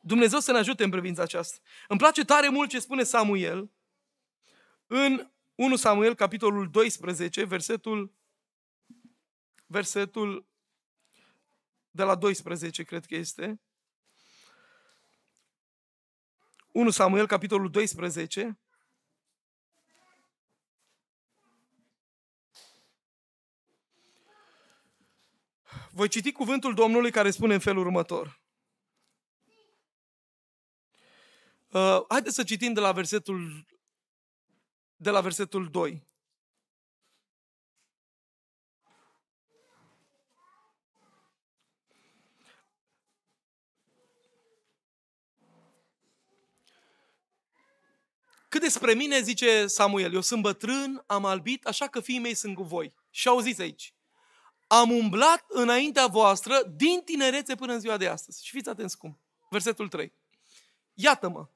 Dumnezeu să ne ajute în privința aceasta. Îmi place tare mult ce spune Samuel în 1 Samuel, capitolul 12, versetul, versetul de la 12, cred că este. 1 Samuel, capitolul 12, voi citi cuvântul Domnului care spune în felul următor. Uh, haideți să citim de la versetul de la versetul 2. Cât despre mine, zice Samuel, eu sunt bătrân, am albit, așa că fiii mei sunt cu voi. Și auziți aici, am umblat înaintea voastră din tinerețe până în ziua de astăzi. Și fiți atenți cum. Versetul 3. Iată-mă,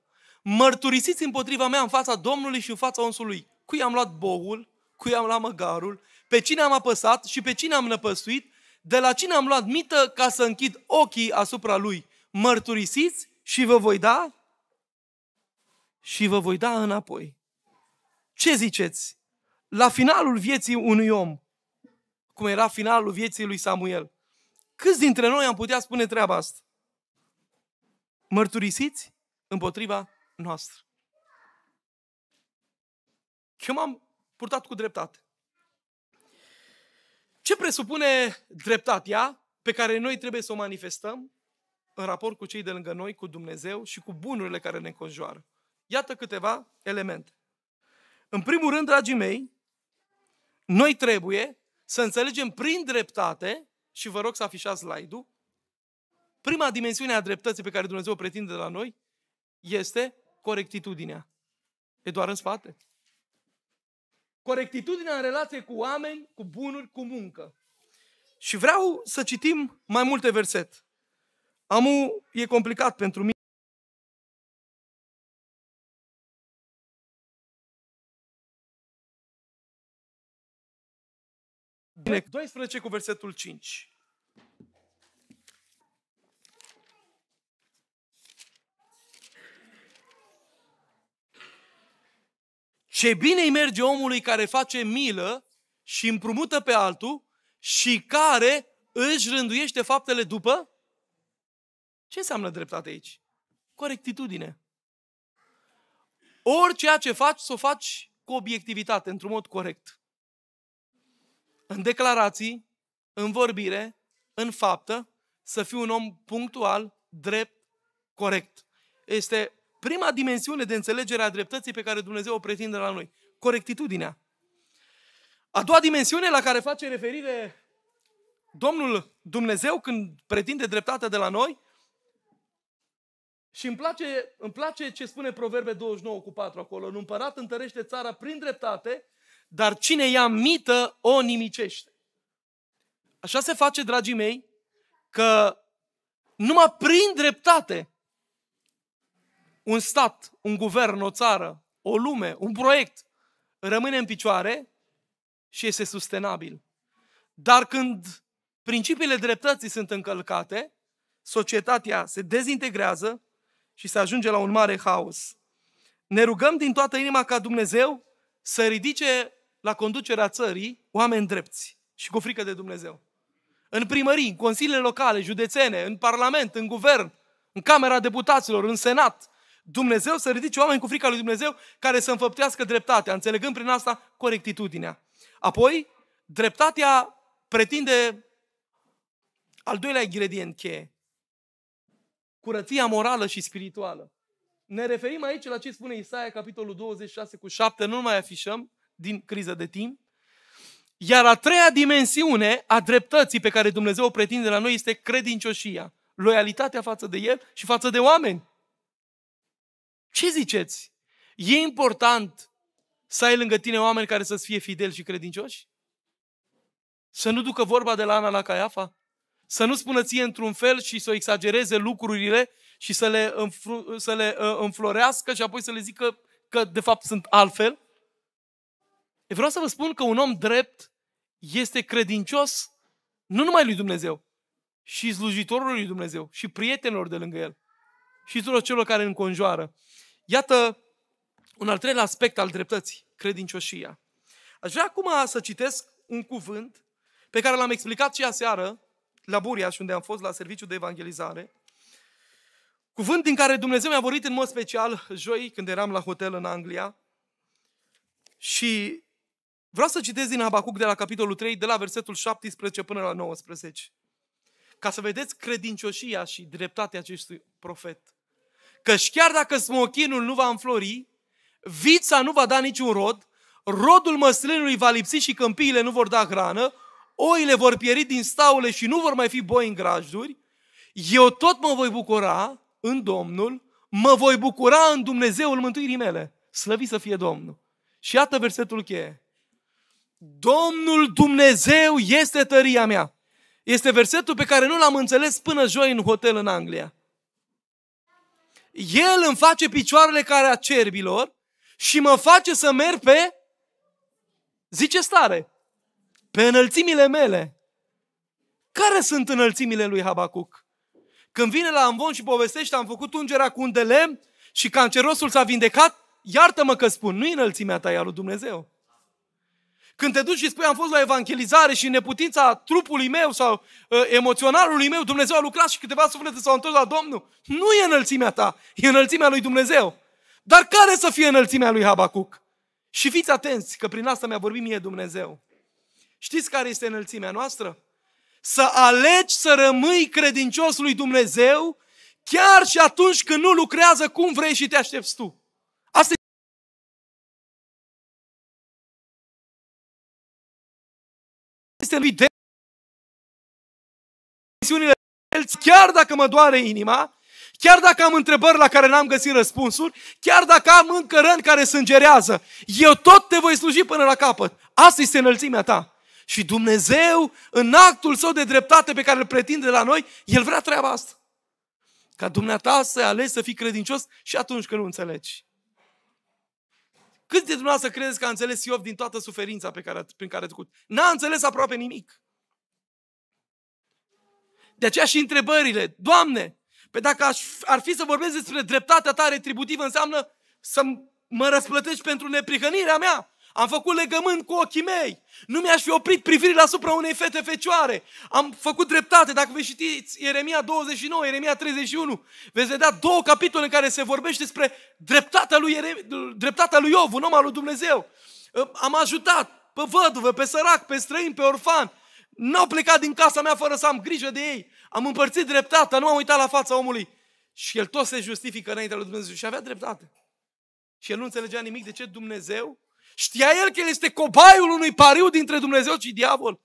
mărturisiți împotriva mea în fața Domnului și în fața onsului. Cui am luat boul, cui am luat măgarul, pe cine am apăsat și pe cine am năpăsuit, de la cine am luat mită ca să închid ochii asupra lui. Mărturisiți și vă voi da și vă voi da înapoi. Ce ziceți? La finalul vieții unui om, cum era finalul vieții lui Samuel, câți dintre noi am putea spune treaba asta? Mărturisiți împotriva noastră. Eu m-am purtat cu dreptate. Ce presupune dreptatea pe care noi trebuie să o manifestăm în raport cu cei de lângă noi, cu Dumnezeu și cu bunurile care ne conjoară? Iată câteva elemente. În primul rând, dragii mei, noi trebuie să înțelegem prin dreptate, și vă rog să afișați slide-ul, prima dimensiune a dreptății pe care Dumnezeu o pretinde de la noi este corectitudinea? E doar în spate. Corectitudinea în relație cu oameni, cu bunuri, cu muncă. Și vreau să citim mai multe verset. Amu e complicat pentru mine. Bine, 12 cu versetul 5. Ce bine îi merge omului care face milă și împrumută pe altul și care își rânduiește faptele după? Ce înseamnă dreptate aici? Corectitudine. Oriceea ce faci, să o faci cu obiectivitate, într-un mod corect. În declarații, în vorbire, în faptă, să fii un om punctual, drept, corect. Este Prima dimensiune de înțelegere a dreptății pe care Dumnezeu o pretinde la noi. Corectitudinea. A doua dimensiune la care face referire Domnul Dumnezeu când pretinde dreptatea de la noi și îmi place, îmi place ce spune Proverbe 29 cu 4 acolo. Un împărat întărește țara prin dreptate, dar cine ia mită o nimicește. Așa se face, dragii mei, că numai prin dreptate un stat, un guvern, o țară, o lume, un proiect rămâne în picioare și este sustenabil. Dar când principiile dreptății sunt încălcate, societatea se dezintegrează și se ajunge la un mare haos. Ne rugăm din toată inima ca Dumnezeu să ridice la conducerea țării oameni drepți și cu frică de Dumnezeu. În primării, în consiliile locale, județene, în parlament, în guvern, în Camera Deputaților, în Senat, Dumnezeu să ridice oameni cu frica lui Dumnezeu care să înfăptească dreptatea, înțelegând prin asta corectitudinea. Apoi, dreptatea pretinde al doilea ingredient cheie, curăția morală și spirituală. Ne referim aici la ce spune Isaia, capitolul 26 cu 7, nu mai afișăm din criză de timp. Iar a treia dimensiune a dreptății pe care Dumnezeu o pretinde la noi este credincioșia, loialitatea față de El și față de oameni. Ce ziceți? E important să ai lângă tine oameni care să-ți fie fideli și credincioși? Să nu ducă vorba de la Ana la Caiafa? Să nu spună ție într-un fel și să o exagereze lucrurile și să le, să le uh, înflorească și apoi să le zică că de fapt sunt altfel? E vreau să vă spun că un om drept este credincios nu numai lui Dumnezeu, și slujitorului lui Dumnezeu, și prietenilor de lângă el, și tuturor celor care îl înconjoară. Iată un al treilea aspect al dreptății, credincioșia. Aș vrea acum să citesc un cuvânt pe care l-am explicat și aseară la și unde am fost la serviciu de evangelizare. Cuvânt din care Dumnezeu mi-a vorbit în mod special joi când eram la hotel în Anglia. Și vreau să citesc din Habacuc de la capitolul 3, de la versetul 17 până la 19. Ca să vedeți credincioșia și dreptatea acestui profet și chiar dacă smochinul nu va înflori, vița nu va da niciun rod, rodul măslinului va lipsi și câmpiile nu vor da hrană, oile vor pieri din staule și nu vor mai fi boi în grajduri, eu tot mă voi bucura în Domnul, mă voi bucura în Dumnezeul mântuirii mele. Slăvi să fie Domnul. Și iată versetul cheie. Domnul Dumnezeu este tăria mea. Este versetul pe care nu l-am înțeles până joi în hotel în Anglia. El îmi face picioarele care a cerbilor și mă face să merg pe, zice stare, pe înălțimile mele. Care sunt înălțimile lui Habacuc? Când vine la Amvon și povestește, am făcut ungerea cu un de lemn și cancerosul s-a vindecat, iartă-mă că spun, nu înălțimea ta ea lui Dumnezeu. Când te duci și spui, am fost la evangelizare și neputința trupului meu sau uh, ă, emoționalului meu, Dumnezeu a lucrat și câteva suflete s-au întors la Domnul. Nu e înălțimea ta, e înălțimea lui Dumnezeu. Dar care să fie înălțimea lui Habacuc? Și fiți atenți că prin asta mi-a vorbit mie Dumnezeu. Știți care este înălțimea noastră? Să alegi să rămâi credincios lui Dumnezeu chiar și atunci când nu lucrează cum vrei și te aștepți tu. este lui de el, chiar dacă mă doare inima, chiar dacă am întrebări la care n-am găsit răspunsuri, chiar dacă am încă răni care sângerează, eu tot te voi sluji până la capăt. Asta este înălțimea ta. Și Dumnezeu, în actul său de dreptate pe care îl pretinde la noi, El vrea treaba asta. Ca dumneata să ales să fii credincios și atunci când nu înțelegi. Cât de dumneavoastră credeți că a înțeles Iov din toată suferința pe care, prin care a trecut? N-a înțeles aproape nimic. De aceea și întrebările. Doamne, pe dacă aș, ar fi să vorbesc despre dreptatea ta retributivă, înseamnă să mă răsplătești pentru neprihănirea mea. Am făcut legământ cu ochii mei. Nu mi-aș fi oprit privirile asupra unei fete fecioare. Am făcut dreptate. Dacă vei știți Ieremia 29, Ieremia 31, veți vedea două capitole în care se vorbește despre dreptatea lui, Ierem... dreptatea lui Iov, un om al lui Dumnezeu. Am ajutat pe văduvă, pe sărac, pe străin, pe orfan. N-au plecat din casa mea fără să am grijă de ei. Am împărțit dreptatea, nu am uitat la fața omului. Și el tot se justifică înaintea lui Dumnezeu și avea dreptate. Și el nu înțelegea nimic de ce Dumnezeu Știa el că el este cobaiul unui pariu dintre Dumnezeu și diavol,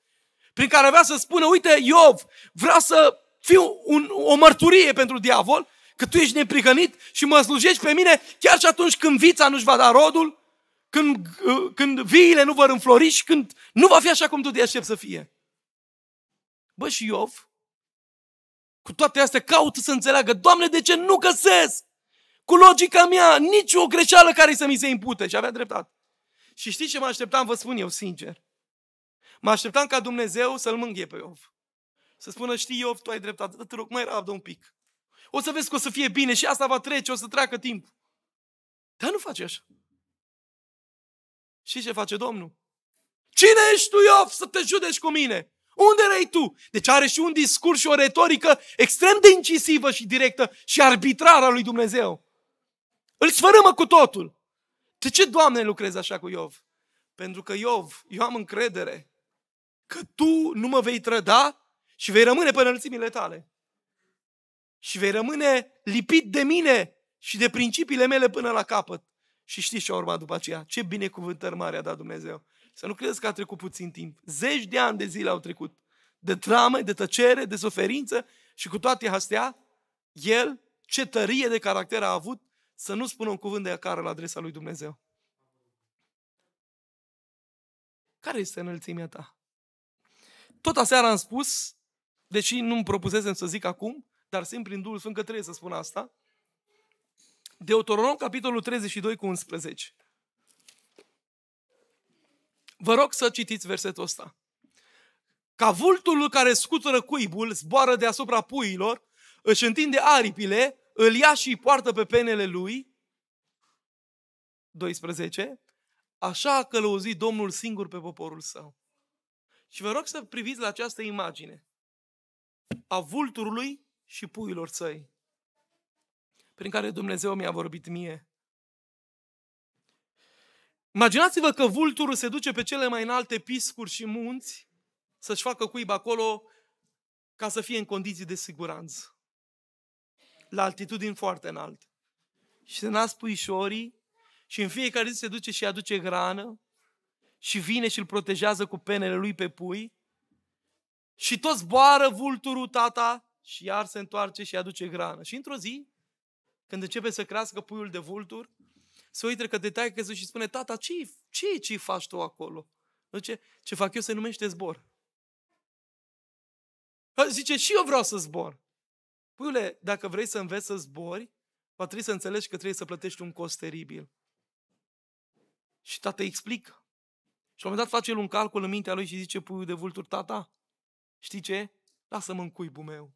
prin care avea să spună, uite, Iov, vrea să fiu un, o mărturie pentru diavol, că tu ești neprihănit și mă slujești pe mine chiar și atunci când vița nu-și va da rodul, când, uh, când viile nu vor înflori și când nu va fi așa cum tu te aștept să fie. Bă, și Iov, cu toate astea caut să înțeleagă, Doamne, de ce nu găsesc? Cu logica mea, nici o greșeală care să mi se impute. Și avea dreptate. Și știți ce mă așteptam, vă spun eu sincer. Mă așteptam ca Dumnezeu să-l mânghe pe Iov. Să spună, știi Iov, tu ai dreptate, dă-te rog, mai rabdă un pic. O să vezi că o să fie bine și asta va trece, o să treacă timp. Dar nu face așa. Și ce face Domnul? Cine ești tu, Iov, să te judeci cu mine? Unde erai tu? Deci are și un discurs și o retorică extrem de incisivă și directă și arbitrară a lui Dumnezeu. Îl sfărâmă cu totul. De ce, Doamne, lucrezi așa cu Iov? Pentru că Iov, eu am încredere că Tu nu mă vei trăda și vei rămâne pe înălțimile tale. Și vei rămâne lipit de mine și de principiile mele până la capăt. Și știi ce a urmat după aceea? Ce binecuvântări mare a dat Dumnezeu. Să nu credeți că a trecut puțin timp. Zeci de ani de zile au trecut. De trame, de tăcere, de suferință și cu toate astea, el ce tărie de caracter a avut să nu spună un cuvânt de acară la adresa lui Dumnezeu. Care este înălțimea ta? Tot aseară am spus, deși nu-mi propusesem să zic acum, dar simt prin Duhul Sfânt că trebuie să spun asta, Deuteronom, capitolul 32 cu 11. Vă rog să citiți versetul ăsta. Ca vultul care scutură cuibul, zboară deasupra puiilor, își întinde aripile îl ia și îi poartă pe penele lui, 12, așa a călăuzit Domnul singur pe poporul său. Și vă rog să priviți la această imagine a vulturului și puilor săi, prin care Dumnezeu mi-a vorbit mie. Imaginați-vă că vulturul se duce pe cele mai înalte piscuri și munți să-și facă cuib acolo ca să fie în condiții de siguranță la altitudini foarte înalte. Și se nasc puișorii și în fiecare zi se duce și aduce grană și vine și îl protejează cu penele lui pe pui și tot zboară vulturul tata și iar se întoarce și aduce grană. Și într-o zi, când începe să crească puiul de vultur, se uită către taică și spune, tata, ce, ce, ce faci tu acolo? Zice, ce fac eu se numește zbor. Zice, și eu vreau să zbor. Puiule, păi, dacă vrei să înveți să zbori, va trebui să înțelegi că trebuie să plătești un cost teribil. Și tata îi explică. Și la un moment dat face el un calcul în mintea lui și zice, puiul de vulturi, tata, știi ce? Lasă-mă în cuibul meu.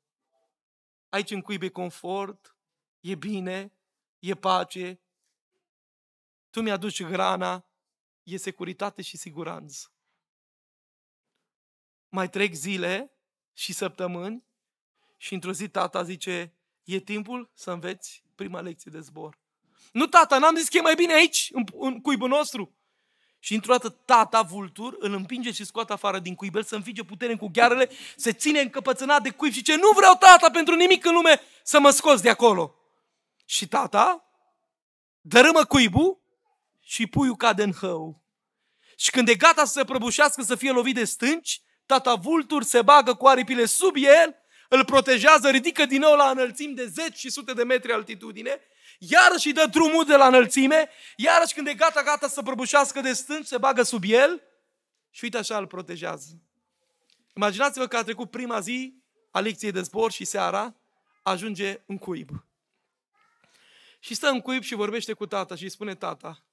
Aici în cuib e confort, e bine, e pace. Tu mi-aduci grana, e securitate și siguranță. Mai trec zile și săptămâni și într-o zi tata zice, e timpul să înveți prima lecție de zbor. Nu tata, n-am zis că e mai bine aici, în, în cuibul nostru. Și într-o dată tata, vultur, îl împinge și scoate afară din cuib. să înfige putere cu ghearele, se ține încăpățânat de cuib și ce nu vreau tata pentru nimic în lume să mă scos de acolo. Și tata dărâmă cuibul și puiul cade în hău. Și când e gata să se prăbușească, să fie lovit de stânci, tata vultur se bagă cu aripile sub el îl protejează, ridică din nou la înălțimi de zeci și sute de metri altitudine, iarăși îi dă drumul de la înălțime, iarăși când e gata, gata să prăbușească de stânci, se bagă sub el și uite așa îl protejează. Imaginați-vă că a trecut prima zi a lecției de zbor și seara ajunge în cuib. Și stă în cuib și vorbește cu tata și îi spune tata,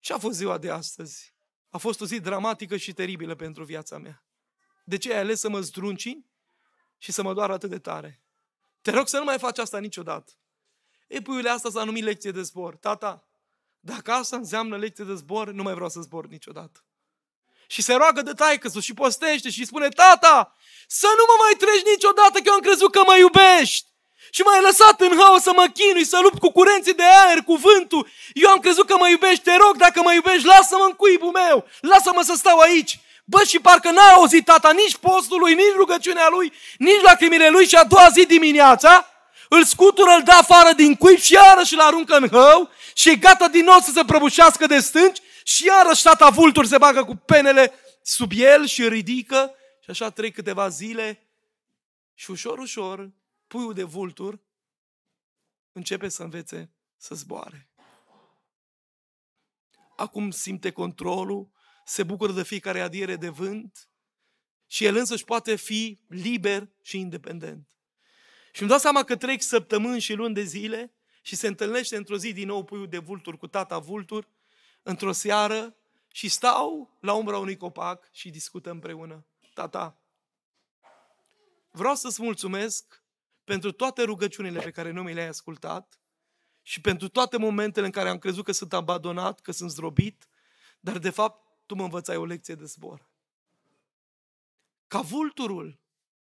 ce a fost ziua de astăzi? A fost o zi dramatică și teribilă pentru viața mea. De ce ai ales să mă zdruncini? și să mă doară atât de tare. Te rog să nu mai faci asta niciodată. Ei, puiule, asta s-a numit lecție de zbor. Tata, dacă asta înseamnă lecție de zbor, nu mai vreau să zbor niciodată. Și se roagă de taică și postește și spune, tata, să nu mă mai treci niciodată că eu am crezut că mă iubești. Și m-ai lăsat în haos să mă chinui, să lupt cu curenții de aer, cu vântul. Eu am crezut că mă iubești, te rog, dacă mă iubești, lasă-mă în cuibul meu, lasă-mă să stau aici. Bă, și parcă n-a auzit tata nici postul lui, nici rugăciunea lui, nici lacrimile lui și a doua zi dimineața îl scutură, îl dă afară din cuib și iarăși îl aruncă în hău și e gata din nou să se prăbușească de stânci și iarăși tata vulturi se bagă cu penele sub el și îl ridică și așa trec câteva zile și ușor, ușor, puiul de vultur începe să învețe să zboare. Acum simte controlul, se bucură de fiecare adiere de vânt și el însăși poate fi liber și independent. Și îmi dau seama că trec săptămâni și luni de zile și se întâlnește într-o zi din nou puiul de vulturi cu tata vultur, într-o seară și stau la umbra unui copac și discută împreună. Tata, vreau să-ți mulțumesc pentru toate rugăciunile pe care nu mi le-ai ascultat și pentru toate momentele în care am crezut că sunt abandonat, că sunt zdrobit, dar de fapt tu mă învățai o lecție de zbor. Ca vulturul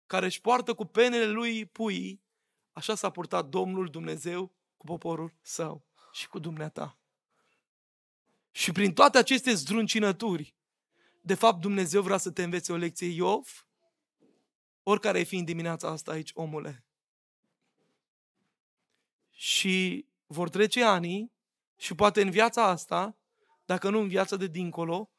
care își poartă cu penele lui pui, așa s-a purtat Domnul Dumnezeu cu poporul său și cu dumneata. Și prin toate aceste zdruncinături, de fapt Dumnezeu vrea să te învețe o lecție Iov, oricare ai fi în dimineața asta aici, omule. Și vor trece ani și poate în viața asta, dacă nu în viața de dincolo,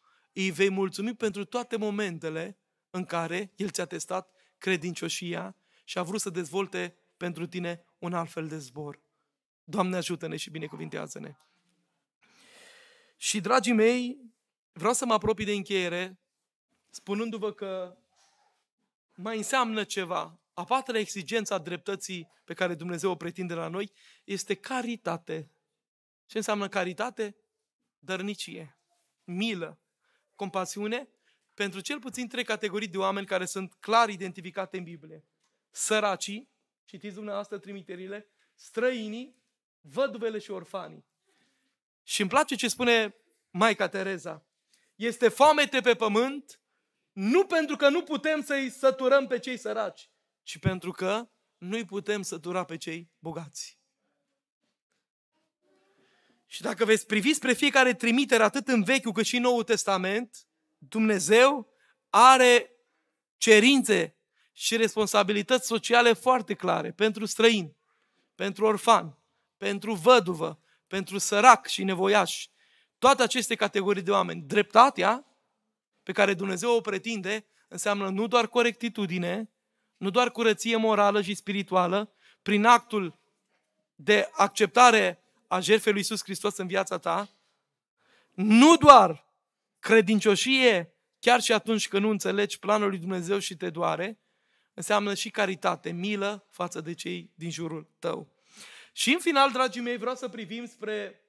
îi vei mulțumi pentru toate momentele în care El ți-a testat credincioșia și a vrut să dezvolte pentru tine un alt fel de zbor. Doamne ajută-ne și binecuvintează-ne! Și, dragii mei, vreau să mă apropii de încheiere, spunându-vă că mai înseamnă ceva. A patra exigență a dreptății pe care Dumnezeu o pretinde la noi este caritate. Ce înseamnă caritate? Dărnicie, milă, compasiune pentru cel puțin trei categorii de oameni care sunt clar identificate în Biblie. Săracii, citiți dumneavoastră trimiterile, străinii, văduvele și orfanii. Și îmi place ce spune Maica Tereza. Este foamete pe pământ, nu pentru că nu putem să-i săturăm pe cei săraci, ci pentru că nu-i putem sătura pe cei bogați. Și dacă veți privi spre fiecare trimitere, atât în Vechiul cât și în Noul Testament, Dumnezeu are cerințe și responsabilități sociale foarte clare pentru străin, pentru orfan, pentru văduvă, pentru sărac și nevoiaș. Toate aceste categorii de oameni. Dreptatea pe care Dumnezeu o pretinde înseamnă nu doar corectitudine, nu doar curăție morală și spirituală, prin actul de acceptare a jertfei lui Iisus Hristos în viața ta? Nu doar credincioșie, chiar și atunci când nu înțelegi planul lui Dumnezeu și te doare, înseamnă și caritate, milă față de cei din jurul tău. Și în final, dragii mei, vreau să privim spre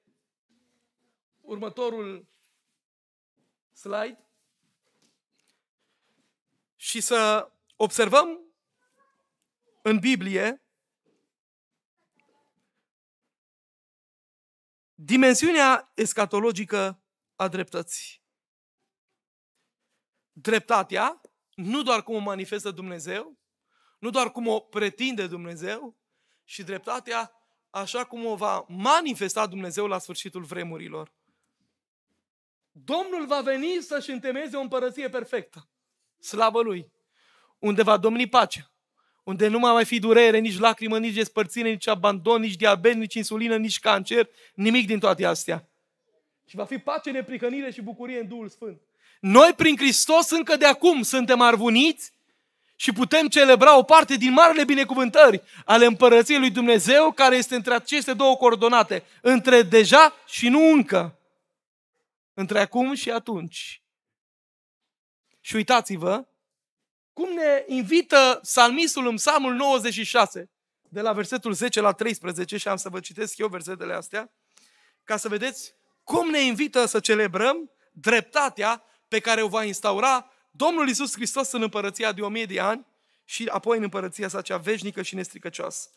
următorul slide și să observăm în Biblie dimensiunea escatologică a dreptății. Dreptatea, nu doar cum o manifestă Dumnezeu, nu doar cum o pretinde Dumnezeu, și dreptatea așa cum o va manifesta Dumnezeu la sfârșitul vremurilor. Domnul va veni să-și întemeze o împărăție perfectă. Slavă Lui! Unde va domni pacea, unde nu mai fi durere, nici lacrimă, nici despărțire, nici abandon, nici diabet, nici insulină, nici cancer, nimic din toate astea. Și va fi pace, nepricănire și bucurie în Duhul Sfânt. Noi prin Hristos încă de acum suntem arvuniți și putem celebra o parte din marele binecuvântări ale împărăției lui Dumnezeu care este între aceste două coordonate, între deja și nu încă, între acum și atunci. Și uitați-vă cum ne invită salmistul în psalmul 96, de la versetul 10 la 13, și am să vă citesc eu versetele astea, ca să vedeți cum ne invită să celebrăm dreptatea pe care o va instaura Domnul Isus Hristos în împărăția de o mie de ani și apoi în împărăția sa cea veșnică și nestricăcioasă.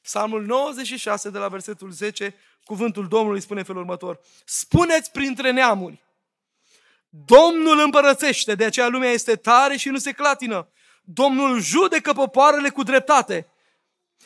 Psalmul 96, de la versetul 10, cuvântul Domnului spune felul următor. Spuneți printre neamuri, Domnul împărățește, de aceea lumea este tare și nu se clatină. Domnul judecă popoarele cu dreptate.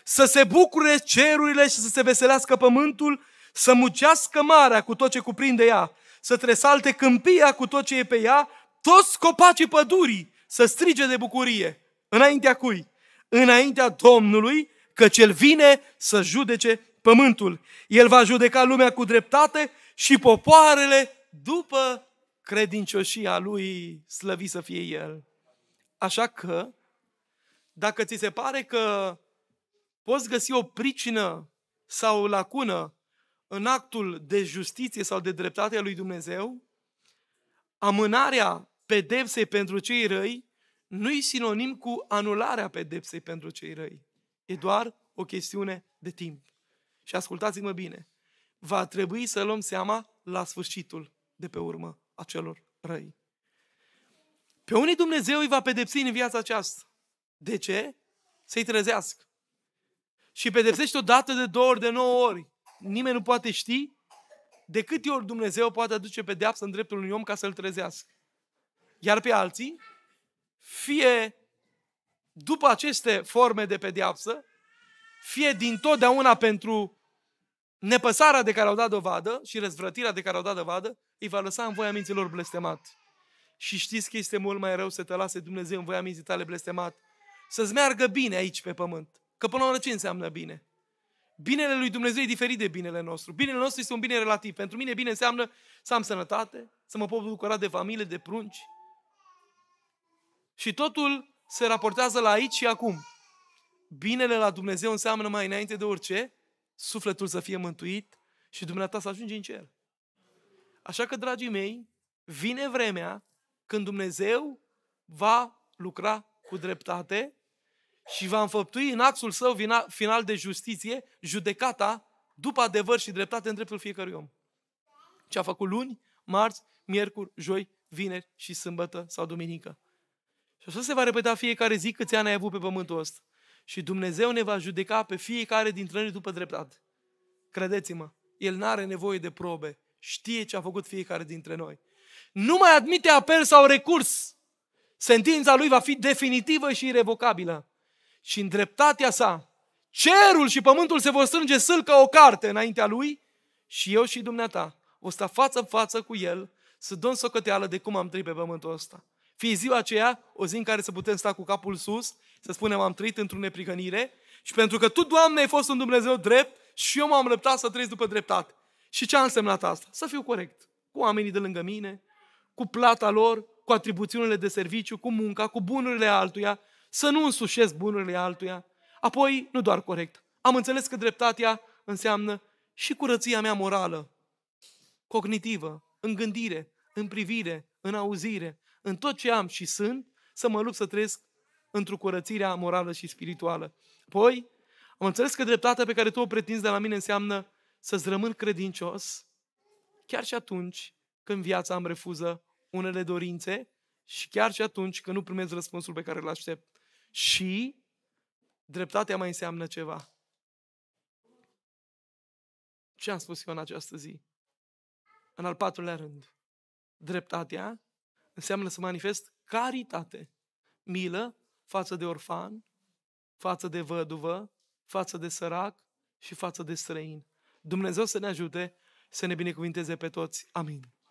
Să se bucure cerurile și să se veselească pământul, să mucească marea cu tot ce cuprinde ea, să tresalte câmpia cu tot ce e pe ea, toți copacii pădurii să strige de bucurie. Înaintea cui? Înaintea Domnului, că cel vine să judece pământul. El va judeca lumea cu dreptate și popoarele după credincioșia lui, slăvi să fie el. Așa că, dacă ți se pare că poți găsi o pricină sau o lacună în actul de justiție sau de dreptate a lui Dumnezeu, amânarea pedepsei pentru cei răi nu e sinonim cu anularea pedepsei pentru cei răi. E doar o chestiune de timp. Și ascultați-mă bine, va trebui să luăm seama la sfârșitul de pe urmă a celor răi. Pe unii Dumnezeu îi va pedepsi în viața aceasta. De ce? Să-i trezească. Și pedepsește o dată de două ori, de nouă ori. Nimeni nu poate ști de câte ori Dumnezeu poate aduce pedeapsă în dreptul unui om ca să-l trezească. Iar pe alții, fie după aceste forme de pedeapsă, fie din totdeauna pentru nepăsarea de care au dat dovadă și răzvrătirea de care au dat dovadă, îi va lăsa în voia minților blestemat. Și știți că este mult mai rău să te lase Dumnezeu în voia minții tale blestemat. Să-ți meargă bine aici pe pământ. Că până la urmă ce înseamnă bine? Binele lui Dumnezeu e diferit de binele nostru. Binele nostru este un bine relativ. Pentru mine bine înseamnă să am sănătate, să mă pot bucura de familie, de prunci. Și totul se raportează la aici și acum. Binele la Dumnezeu înseamnă mai înainte de orice, sufletul să fie mântuit și dumneata să ajunge în cer. Așa că, dragii mei, vine vremea când Dumnezeu va lucra cu dreptate și va înfăptui în axul său final de justiție judecata după adevăr și dreptate în dreptul fiecărui om. Ce a făcut luni, marți, miercuri, joi, vineri și sâmbătă sau duminică. Și așa se va repeta fiecare zi câți ani ai avut pe pământul ăsta. Și Dumnezeu ne va judeca pe fiecare dintre noi după dreptate. Credeți-mă, El nu are nevoie de probe. Știe ce a făcut fiecare dintre noi. Nu mai admite apel sau recurs. Sentința lui va fi definitivă și irrevocabilă. Și în dreptatea sa, cerul și pământul se vor strânge sâlcă o carte înaintea lui și eu și dumneata o sta față în față cu el să dăm socoteală de cum am trăit pe pământul ăsta. Fie ziua aceea, o zi în care să putem sta cu capul sus, să spunem am trăit într-o neprihănire și pentru că Tu, Doamne, ai fost un Dumnezeu drept și eu m-am lăptat să trăiesc după dreptate. Și ce a însemnat asta? Să fiu corect cu oamenii de lângă mine, cu plata lor, cu atribuțiunile de serviciu, cu munca, cu bunurile altuia, să nu însușesc bunurile altuia. Apoi, nu doar corect, am înțeles că dreptatea înseamnă și curăția mea morală, cognitivă, în gândire, în privire, în auzire, în tot ce am și sunt, să mă lupt să trăiesc într-o curățirea morală și spirituală. Apoi, am înțeles că dreptatea pe care tu o pretinzi de la mine înseamnă să-ți rămân credincios chiar și atunci când viața îmi refuză unele dorințe și chiar și atunci când nu primez răspunsul pe care îl aștept. Și dreptatea mai înseamnă ceva. Ce am spus eu în această zi? În al patrulea rând, dreptatea înseamnă să manifest caritate, milă față de orfan, față de văduvă, față de sărac și față de străin. Dumnezeu să ne ajute să ne binecuvinteze pe toți. Amin.